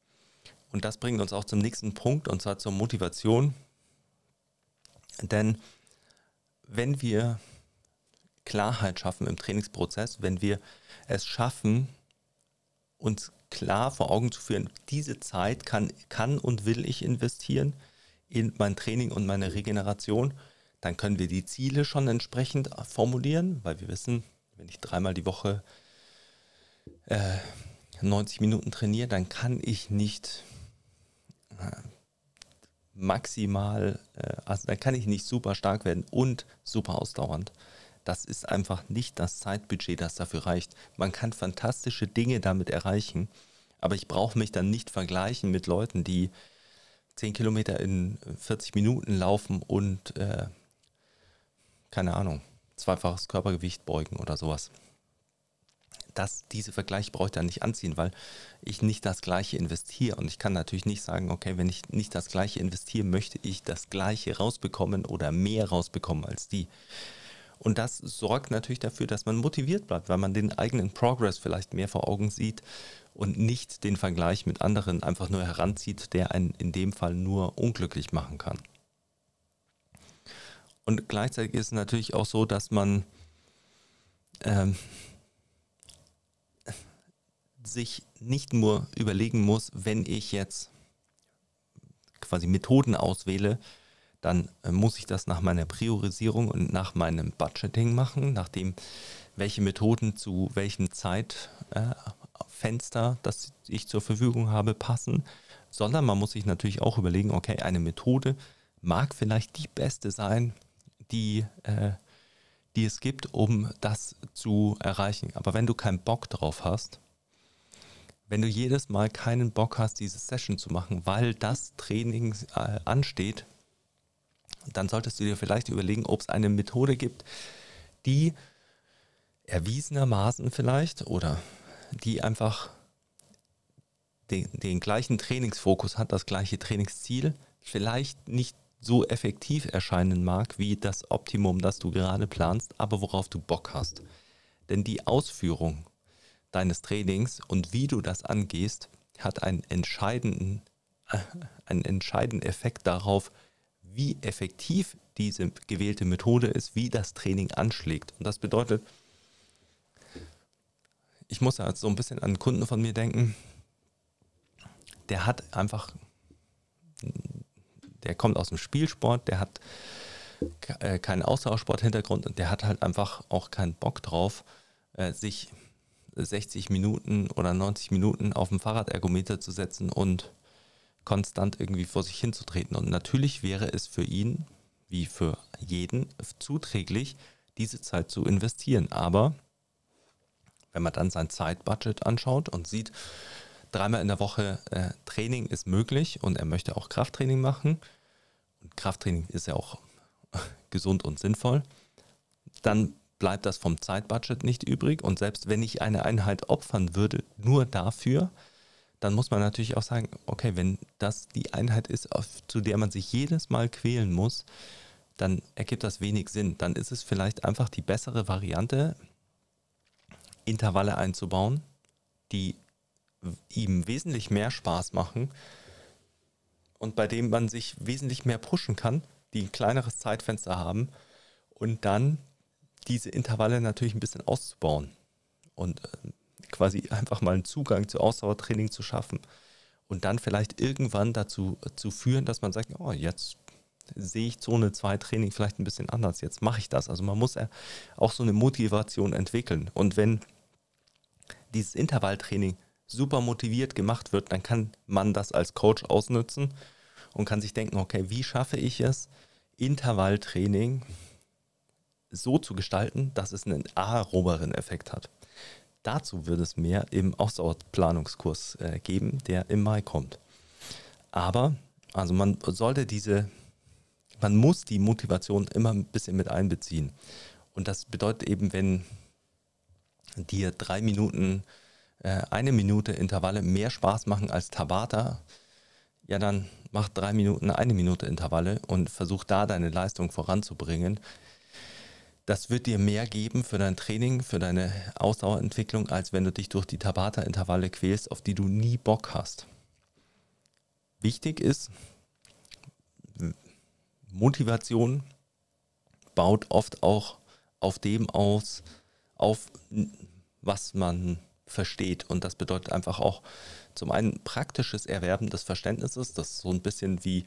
Speaker 1: Und das bringt uns auch zum nächsten Punkt, und zwar zur Motivation. Denn wenn wir Klarheit schaffen im Trainingsprozess, wenn wir es schaffen, uns klar vor Augen zu führen, diese Zeit kann, kann und will ich investieren in mein Training und meine Regeneration. Dann können wir die Ziele schon entsprechend formulieren, weil wir wissen, wenn ich dreimal die Woche äh, 90 Minuten trainiere, dann kann ich nicht äh, maximal, äh, also dann kann ich nicht super stark werden und super ausdauernd das ist einfach nicht das Zeitbudget, das dafür reicht. Man kann fantastische Dinge damit erreichen, aber ich brauche mich dann nicht vergleichen mit Leuten, die 10 Kilometer in 40 Minuten laufen und äh, keine Ahnung, zweifaches Körpergewicht beugen oder sowas. Das, diese Vergleich brauche ich dann nicht anziehen, weil ich nicht das Gleiche investiere. Und ich kann natürlich nicht sagen, okay, wenn ich nicht das Gleiche investiere, möchte ich das Gleiche rausbekommen oder mehr rausbekommen als die. Und das sorgt natürlich dafür, dass man motiviert bleibt, weil man den eigenen Progress vielleicht mehr vor Augen sieht und nicht den Vergleich mit anderen einfach nur heranzieht, der einen in dem Fall nur unglücklich machen kann. Und gleichzeitig ist es natürlich auch so, dass man ähm, sich nicht nur überlegen muss, wenn ich jetzt quasi Methoden auswähle, dann äh, muss ich das nach meiner Priorisierung und nach meinem Budgeting machen, nachdem welche Methoden zu welchem Zeitfenster, äh, das ich zur Verfügung habe, passen, sondern man muss sich natürlich auch überlegen, okay, eine Methode mag vielleicht die beste sein, die, äh, die es gibt, um das zu erreichen. Aber wenn du keinen Bock drauf hast, wenn du jedes Mal keinen Bock hast, diese Session zu machen, weil das Training äh, ansteht, dann solltest du dir vielleicht überlegen, ob es eine Methode gibt, die erwiesenermaßen vielleicht oder die einfach den, den gleichen Trainingsfokus hat, das gleiche Trainingsziel, vielleicht nicht so effektiv erscheinen mag wie das Optimum, das du gerade planst, aber worauf du Bock hast. Denn die Ausführung deines Trainings und wie du das angehst, hat einen entscheidenden, äh, einen entscheidenden Effekt darauf, wie effektiv diese gewählte Methode ist, wie das Training anschlägt. Und das bedeutet, ich muss ja so ein bisschen an einen Kunden von mir denken, der hat einfach, der kommt aus dem Spielsport, der hat äh, keinen Ausdauersport-Hintergrund und der hat halt einfach auch keinen Bock drauf, äh, sich 60 Minuten oder 90 Minuten auf dem Fahrradergometer zu setzen und konstant irgendwie vor sich hinzutreten. Und natürlich wäre es für ihn, wie für jeden, zuträglich, diese Zeit zu investieren. Aber wenn man dann sein Zeitbudget anschaut und sieht, dreimal in der Woche äh, Training ist möglich und er möchte auch Krafttraining machen, und Krafttraining ist ja auch gesund und sinnvoll, dann bleibt das vom Zeitbudget nicht übrig. Und selbst wenn ich eine Einheit opfern würde, nur dafür, dann muss man natürlich auch sagen, okay, wenn das die Einheit ist, auf, zu der man sich jedes Mal quälen muss, dann ergibt das wenig Sinn. Dann ist es vielleicht einfach die bessere Variante, Intervalle einzubauen, die ihm wesentlich mehr Spaß machen und bei dem man sich wesentlich mehr pushen kann, die ein kleineres Zeitfenster haben und dann diese Intervalle natürlich ein bisschen auszubauen und äh, quasi einfach mal einen Zugang zu Ausdauertraining zu schaffen und dann vielleicht irgendwann dazu äh, zu führen, dass man sagt, oh, jetzt sehe ich Zone 2 Training vielleicht ein bisschen anders, jetzt mache ich das. Also man muss ja äh, auch so eine Motivation entwickeln. Und wenn dieses Intervalltraining super motiviert gemacht wird, dann kann man das als Coach ausnutzen und kann sich denken, okay, wie schaffe ich es, Intervalltraining so zu gestalten, dass es einen aeroberen Effekt hat. Dazu wird es mehr im Ausdauerplanungskurs äh, geben, der im Mai kommt. Aber, also man sollte diese, man muss die Motivation immer ein bisschen mit einbeziehen. Und das bedeutet eben, wenn dir drei Minuten, äh, eine Minute Intervalle mehr Spaß machen als Tabata, ja dann mach drei Minuten, eine Minute Intervalle und versuch da deine Leistung voranzubringen das wird dir mehr geben für dein Training, für deine Ausdauerentwicklung, als wenn du dich durch die Tabata-Intervalle quälst, auf die du nie Bock hast. Wichtig ist, Motivation baut oft auch auf dem aus, auf was man versteht. Und das bedeutet einfach auch zum einen praktisches Erwerben des Verständnisses, das ist so ein bisschen wie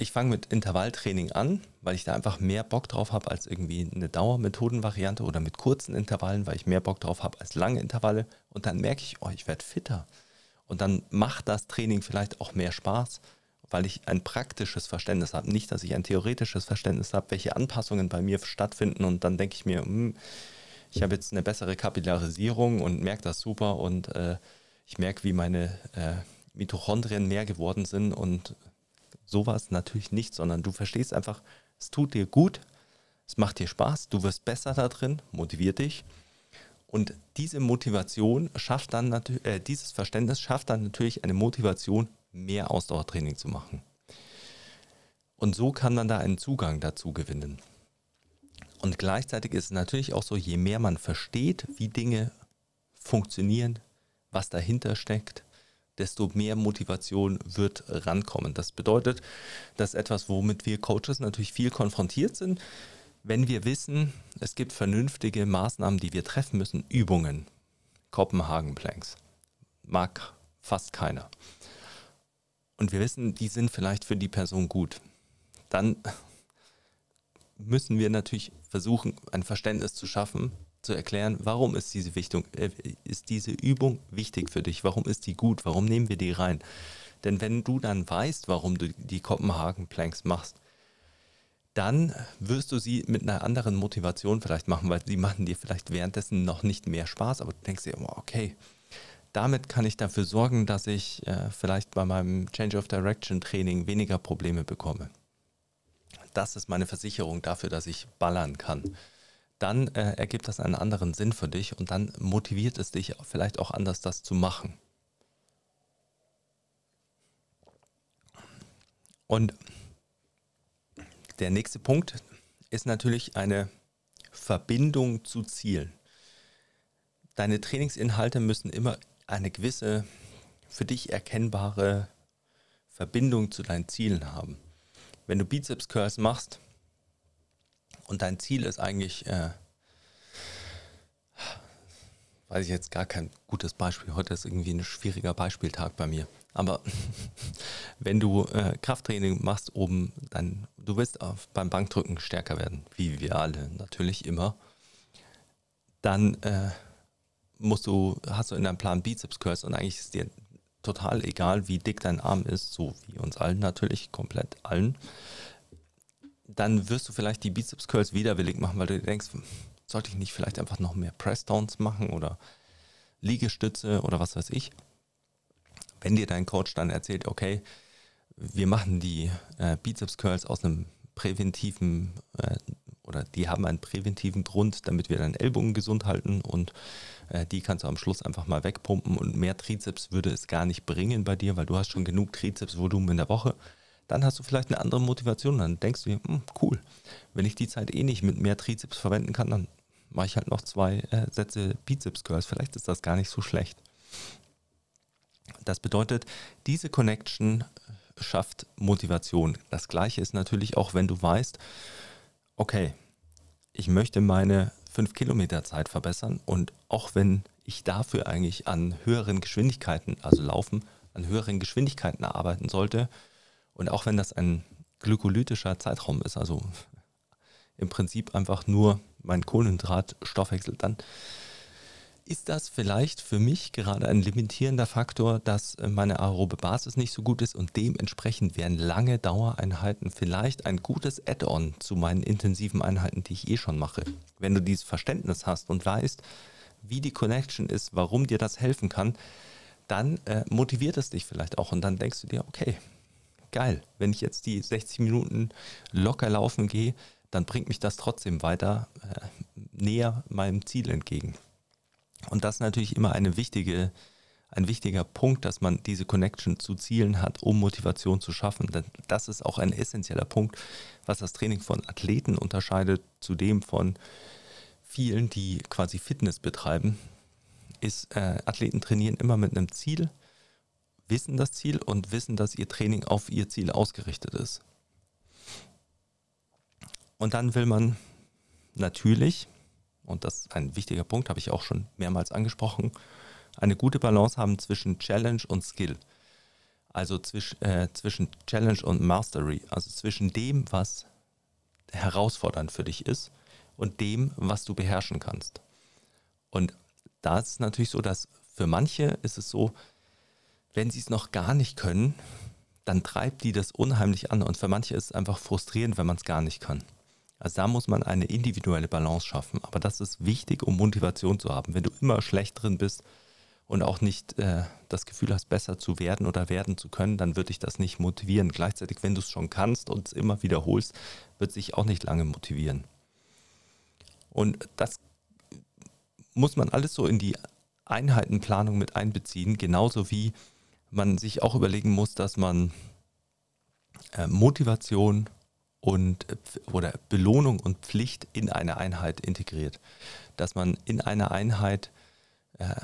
Speaker 1: ich fange mit Intervalltraining an, weil ich da einfach mehr Bock drauf habe als irgendwie eine Dauermethodenvariante oder mit kurzen Intervallen, weil ich mehr Bock drauf habe als lange Intervalle. Und dann merke ich, oh, ich werde fitter. Und dann macht das Training vielleicht auch mehr Spaß, weil ich ein praktisches Verständnis habe. Nicht, dass ich ein theoretisches Verständnis habe, welche Anpassungen bei mir stattfinden. Und dann denke ich mir, hm, ich habe jetzt eine bessere Kapillarisierung und merke das super. Und äh, ich merke, wie meine äh, Mitochondrien mehr geworden sind und sowas natürlich nicht, sondern du verstehst einfach, es tut dir gut, es macht dir Spaß, du wirst besser da drin, motiviert dich. Und diese Motivation schafft dann natürlich, äh, dieses Verständnis schafft dann natürlich eine Motivation, mehr Ausdauertraining zu machen. Und so kann man da einen Zugang dazu gewinnen. Und gleichzeitig ist es natürlich auch so, je mehr man versteht, wie Dinge funktionieren, was dahinter steckt, desto mehr Motivation wird rankommen. Das bedeutet, dass etwas, womit wir Coaches natürlich viel konfrontiert sind, wenn wir wissen, es gibt vernünftige Maßnahmen, die wir treffen müssen, Übungen, Kopenhagen Planks, mag fast keiner. Und wir wissen, die sind vielleicht für die Person gut. Dann müssen wir natürlich versuchen, ein Verständnis zu schaffen, zu erklären, warum ist diese, Wichtung, äh, ist diese Übung wichtig für dich, warum ist die gut, warum nehmen wir die rein. Denn wenn du dann weißt, warum du die Kopenhagen Planks machst, dann wirst du sie mit einer anderen Motivation vielleicht machen, weil sie machen dir vielleicht währenddessen noch nicht mehr Spaß, aber du denkst dir immer, okay, damit kann ich dafür sorgen, dass ich äh, vielleicht bei meinem Change of Direction Training weniger Probleme bekomme. Das ist meine Versicherung dafür, dass ich ballern kann dann äh, ergibt das einen anderen Sinn für dich und dann motiviert es dich vielleicht auch anders, das zu machen. Und der nächste Punkt ist natürlich eine Verbindung zu Zielen. Deine Trainingsinhalte müssen immer eine gewisse, für dich erkennbare Verbindung zu deinen Zielen haben. Wenn du Bizeps Curls machst, und dein Ziel ist eigentlich, äh, weiß ich jetzt gar kein gutes Beispiel, heute ist irgendwie ein schwieriger Beispieltag bei mir, aber wenn du äh, Krafttraining machst, oben, dann, du willst auf, beim Bankdrücken stärker werden, wie wir alle natürlich immer, dann äh, musst du, hast du in deinem Plan Bizeps Curls und eigentlich ist dir total egal, wie dick dein Arm ist, so wie uns allen natürlich, komplett allen dann wirst du vielleicht die Bizeps Curls widerwillig machen, weil du denkst, sollte ich nicht vielleicht einfach noch mehr Pressdowns machen oder Liegestütze oder was weiß ich. Wenn dir dein Coach dann erzählt, okay, wir machen die äh, Bizeps Curls aus einem präventiven äh, oder die haben einen präventiven Grund, damit wir deinen Ellbogen gesund halten und äh, die kannst du am Schluss einfach mal wegpumpen und mehr Trizeps würde es gar nicht bringen bei dir, weil du hast schon genug Trizeps, wo in der Woche dann hast du vielleicht eine andere Motivation. Dann denkst du dir, hm, cool, wenn ich die Zeit eh nicht mit mehr Trizeps verwenden kann, dann mache ich halt noch zwei äh, Sätze Bizeps Curls. Vielleicht ist das gar nicht so schlecht. Das bedeutet, diese Connection äh, schafft Motivation. Das gleiche ist natürlich auch, wenn du weißt, okay, ich möchte meine 5 Kilometer Zeit verbessern und auch wenn ich dafür eigentlich an höheren Geschwindigkeiten, also laufen, an höheren Geschwindigkeiten arbeiten sollte, und auch wenn das ein glykolytischer Zeitraum ist, also im Prinzip einfach nur mein Kohlenhydratstoffwechsel, dann ist das vielleicht für mich gerade ein limitierender Faktor, dass meine aerobe Basis nicht so gut ist und dementsprechend wären lange Dauereinheiten vielleicht ein gutes Add-on zu meinen intensiven Einheiten, die ich eh schon mache. Wenn du dieses Verständnis hast und weißt, wie die Connection ist, warum dir das helfen kann, dann äh, motiviert es dich vielleicht auch und dann denkst du dir, okay, geil, wenn ich jetzt die 60 Minuten locker laufen gehe, dann bringt mich das trotzdem weiter äh, näher meinem Ziel entgegen. Und das ist natürlich immer eine wichtige, ein wichtiger Punkt, dass man diese Connection zu Zielen hat, um Motivation zu schaffen. Denn das ist auch ein essentieller Punkt, was das Training von Athleten unterscheidet zu dem von vielen, die quasi Fitness betreiben. Ist, äh, Athleten trainieren immer mit einem Ziel, wissen das Ziel und wissen, dass ihr Training auf ihr Ziel ausgerichtet ist. Und dann will man natürlich, und das ist ein wichtiger Punkt, habe ich auch schon mehrmals angesprochen, eine gute Balance haben zwischen Challenge und Skill. Also zwisch, äh, zwischen Challenge und Mastery, also zwischen dem, was herausfordernd für dich ist und dem, was du beherrschen kannst. Und da ist es natürlich so, dass für manche ist es so, wenn sie es noch gar nicht können, dann treibt die das unheimlich an. Und für manche ist es einfach frustrierend, wenn man es gar nicht kann. Also da muss man eine individuelle Balance schaffen. Aber das ist wichtig, um Motivation zu haben. Wenn du immer schlecht drin bist und auch nicht äh, das Gefühl hast, besser zu werden oder werden zu können, dann würde ich das nicht motivieren. Gleichzeitig, wenn du es schon kannst und es immer wiederholst, wird sich auch nicht lange motivieren. Und das muss man alles so in die Einheitenplanung mit einbeziehen, genauso wie man sich auch überlegen muss, dass man äh, Motivation und äh, oder Belohnung und Pflicht in eine Einheit integriert. Dass man in einer Einheit äh,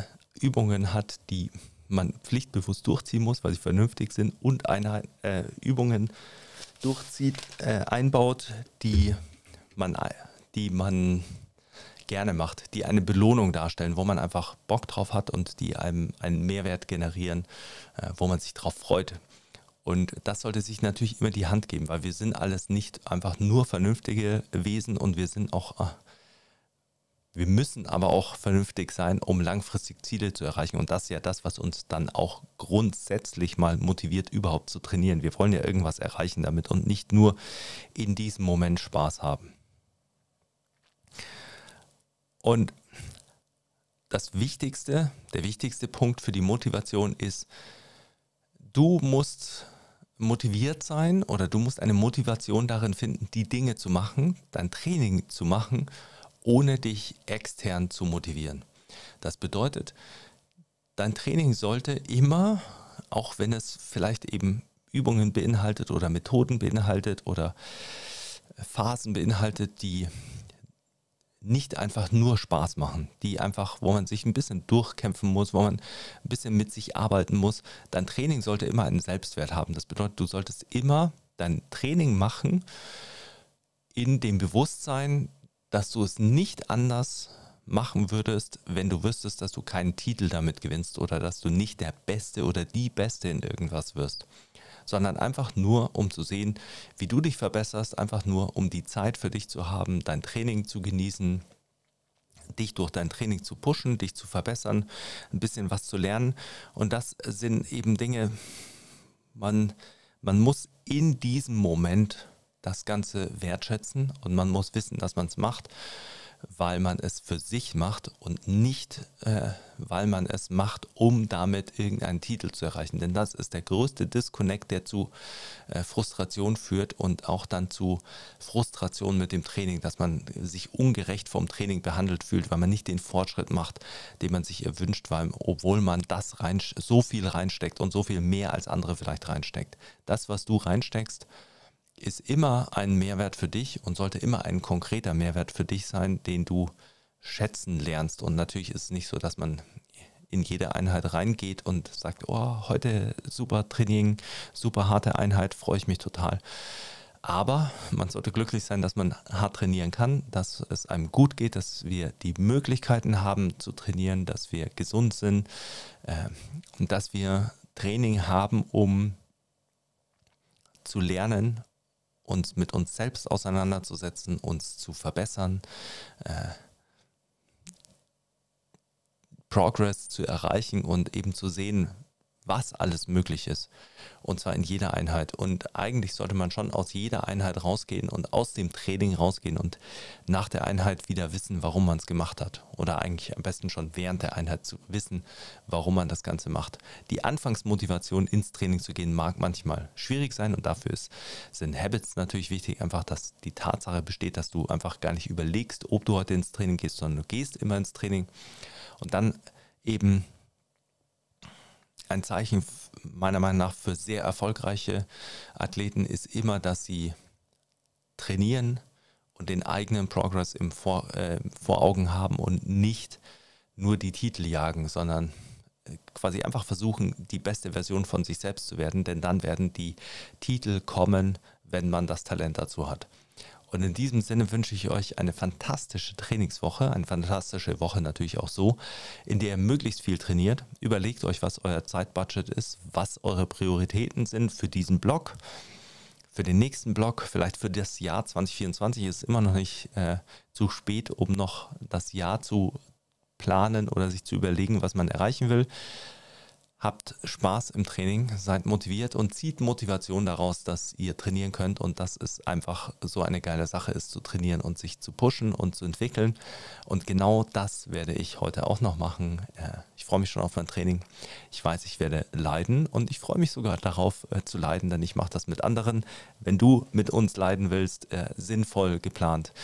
Speaker 1: Übungen hat, die man pflichtbewusst durchziehen muss, weil sie vernünftig sind und eine, äh, Übungen durchzieht, äh, einbaut, die man, äh, die man gerne macht, die eine Belohnung darstellen, wo man einfach Bock drauf hat und die einem einen Mehrwert generieren, äh, wo man sich drauf freut. Und das sollte sich natürlich immer die Hand geben, weil wir sind alles nicht einfach nur vernünftige Wesen und wir sind auch, äh, wir müssen aber auch vernünftig sein, um langfristig Ziele zu erreichen. Und das ist ja das, was uns dann auch grundsätzlich mal motiviert, überhaupt zu trainieren. Wir wollen ja irgendwas erreichen damit und nicht nur in diesem Moment Spaß haben. Und das Wichtigste, der wichtigste Punkt für die Motivation ist, du musst motiviert sein oder du musst eine Motivation darin finden, die Dinge zu machen, dein Training zu machen, ohne dich extern zu motivieren. Das bedeutet, dein Training sollte immer, auch wenn es vielleicht eben Übungen beinhaltet oder Methoden beinhaltet oder Phasen beinhaltet, die nicht einfach nur Spaß machen, die einfach, wo man sich ein bisschen durchkämpfen muss, wo man ein bisschen mit sich arbeiten muss. Dein Training sollte immer einen Selbstwert haben. Das bedeutet, du solltest immer dein Training machen in dem Bewusstsein, dass du es nicht anders machen würdest, wenn du wüsstest, dass du keinen Titel damit gewinnst oder dass du nicht der Beste oder die Beste in irgendwas wirst sondern einfach nur, um zu sehen, wie du dich verbesserst, einfach nur, um die Zeit für dich zu haben, dein Training zu genießen, dich durch dein Training zu pushen, dich zu verbessern, ein bisschen was zu lernen. Und das sind eben Dinge, man, man muss in diesem Moment das Ganze wertschätzen und man muss wissen, dass man es macht weil man es für sich macht und nicht, äh, weil man es macht, um damit irgendeinen Titel zu erreichen. Denn das ist der größte Disconnect, der zu äh, Frustration führt und auch dann zu Frustration mit dem Training, dass man sich ungerecht vom Training behandelt fühlt, weil man nicht den Fortschritt macht, den man sich erwünscht, weil, obwohl man das rein, so viel reinsteckt und so viel mehr als andere vielleicht reinsteckt. Das, was du reinsteckst, ist immer ein Mehrwert für dich und sollte immer ein konkreter Mehrwert für dich sein, den du schätzen lernst. Und natürlich ist es nicht so, dass man in jede Einheit reingeht und sagt, oh, heute super Training, super harte Einheit, freue ich mich total. Aber man sollte glücklich sein, dass man hart trainieren kann, dass es einem gut geht, dass wir die Möglichkeiten haben zu trainieren, dass wir gesund sind äh, und dass wir Training haben, um zu lernen uns mit uns selbst auseinanderzusetzen, uns zu verbessern, äh, Progress zu erreichen und eben zu sehen, was alles möglich ist. Und zwar in jeder Einheit. Und eigentlich sollte man schon aus jeder Einheit rausgehen und aus dem Training rausgehen und nach der Einheit wieder wissen, warum man es gemacht hat. Oder eigentlich am besten schon während der Einheit zu wissen, warum man das Ganze macht. Die Anfangsmotivation ins Training zu gehen mag manchmal schwierig sein und dafür ist, sind Habits natürlich wichtig. Einfach, dass die Tatsache besteht, dass du einfach gar nicht überlegst, ob du heute ins Training gehst, sondern du gehst immer ins Training. Und dann eben ein Zeichen meiner Meinung nach für sehr erfolgreiche Athleten ist immer, dass sie trainieren und den eigenen Progress im vor, äh, vor Augen haben und nicht nur die Titel jagen, sondern äh, quasi einfach versuchen, die beste Version von sich selbst zu werden, denn dann werden die Titel kommen, wenn man das Talent dazu hat. Und in diesem Sinne wünsche ich euch eine fantastische Trainingswoche, eine fantastische Woche natürlich auch so, in der ihr möglichst viel trainiert. Überlegt euch, was euer Zeitbudget ist, was eure Prioritäten sind für diesen Blog, für den nächsten Blog, vielleicht für das Jahr 2024 ist immer noch nicht äh, zu spät, um noch das Jahr zu planen oder sich zu überlegen, was man erreichen will. Habt Spaß im Training, seid motiviert und zieht Motivation daraus, dass ihr trainieren könnt und dass es einfach so eine geile Sache ist, zu trainieren und sich zu pushen und zu entwickeln. Und genau das werde ich heute auch noch machen. Äh, ich freue mich schon auf mein Training. Ich weiß, ich werde leiden und ich freue mich sogar darauf äh, zu leiden, denn ich mache das mit anderen. Wenn du mit uns leiden willst, äh, sinnvoll geplant,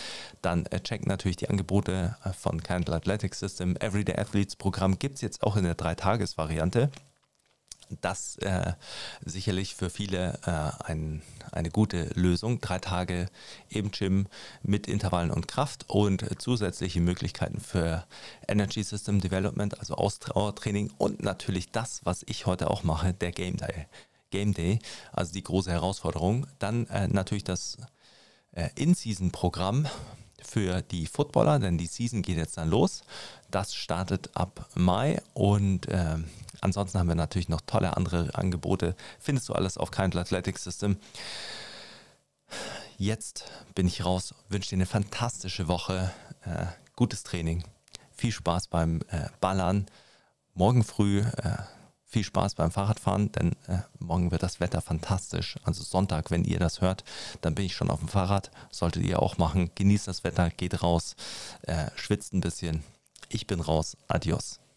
Speaker 1: dann check natürlich die Angebote von Candle Athletic System. Everyday Athletes Programm gibt es jetzt auch in der Dreitages-Variante das äh, sicherlich für viele äh, ein, eine gute Lösung. Drei Tage im Gym mit Intervallen und Kraft und zusätzliche Möglichkeiten für Energy System Development, also Ausdauertraining und natürlich das, was ich heute auch mache, der Game Day. Game Day, also die große Herausforderung. Dann äh, natürlich das äh, In-Season-Programm für die Footballer, denn die Season geht jetzt dann los. Das startet ab Mai und äh, Ansonsten haben wir natürlich noch tolle andere Angebote. Findest du alles auf Kindle Athletic System. Jetzt bin ich raus, wünsche dir eine fantastische Woche, äh, gutes Training, viel Spaß beim äh, Ballern. Morgen früh äh, viel Spaß beim Fahrradfahren, denn äh, morgen wird das Wetter fantastisch. Also Sonntag, wenn ihr das hört, dann bin ich schon auf dem Fahrrad. Solltet ihr auch machen. Genießt das Wetter, geht raus, äh, schwitzt ein bisschen. Ich bin raus. Adios.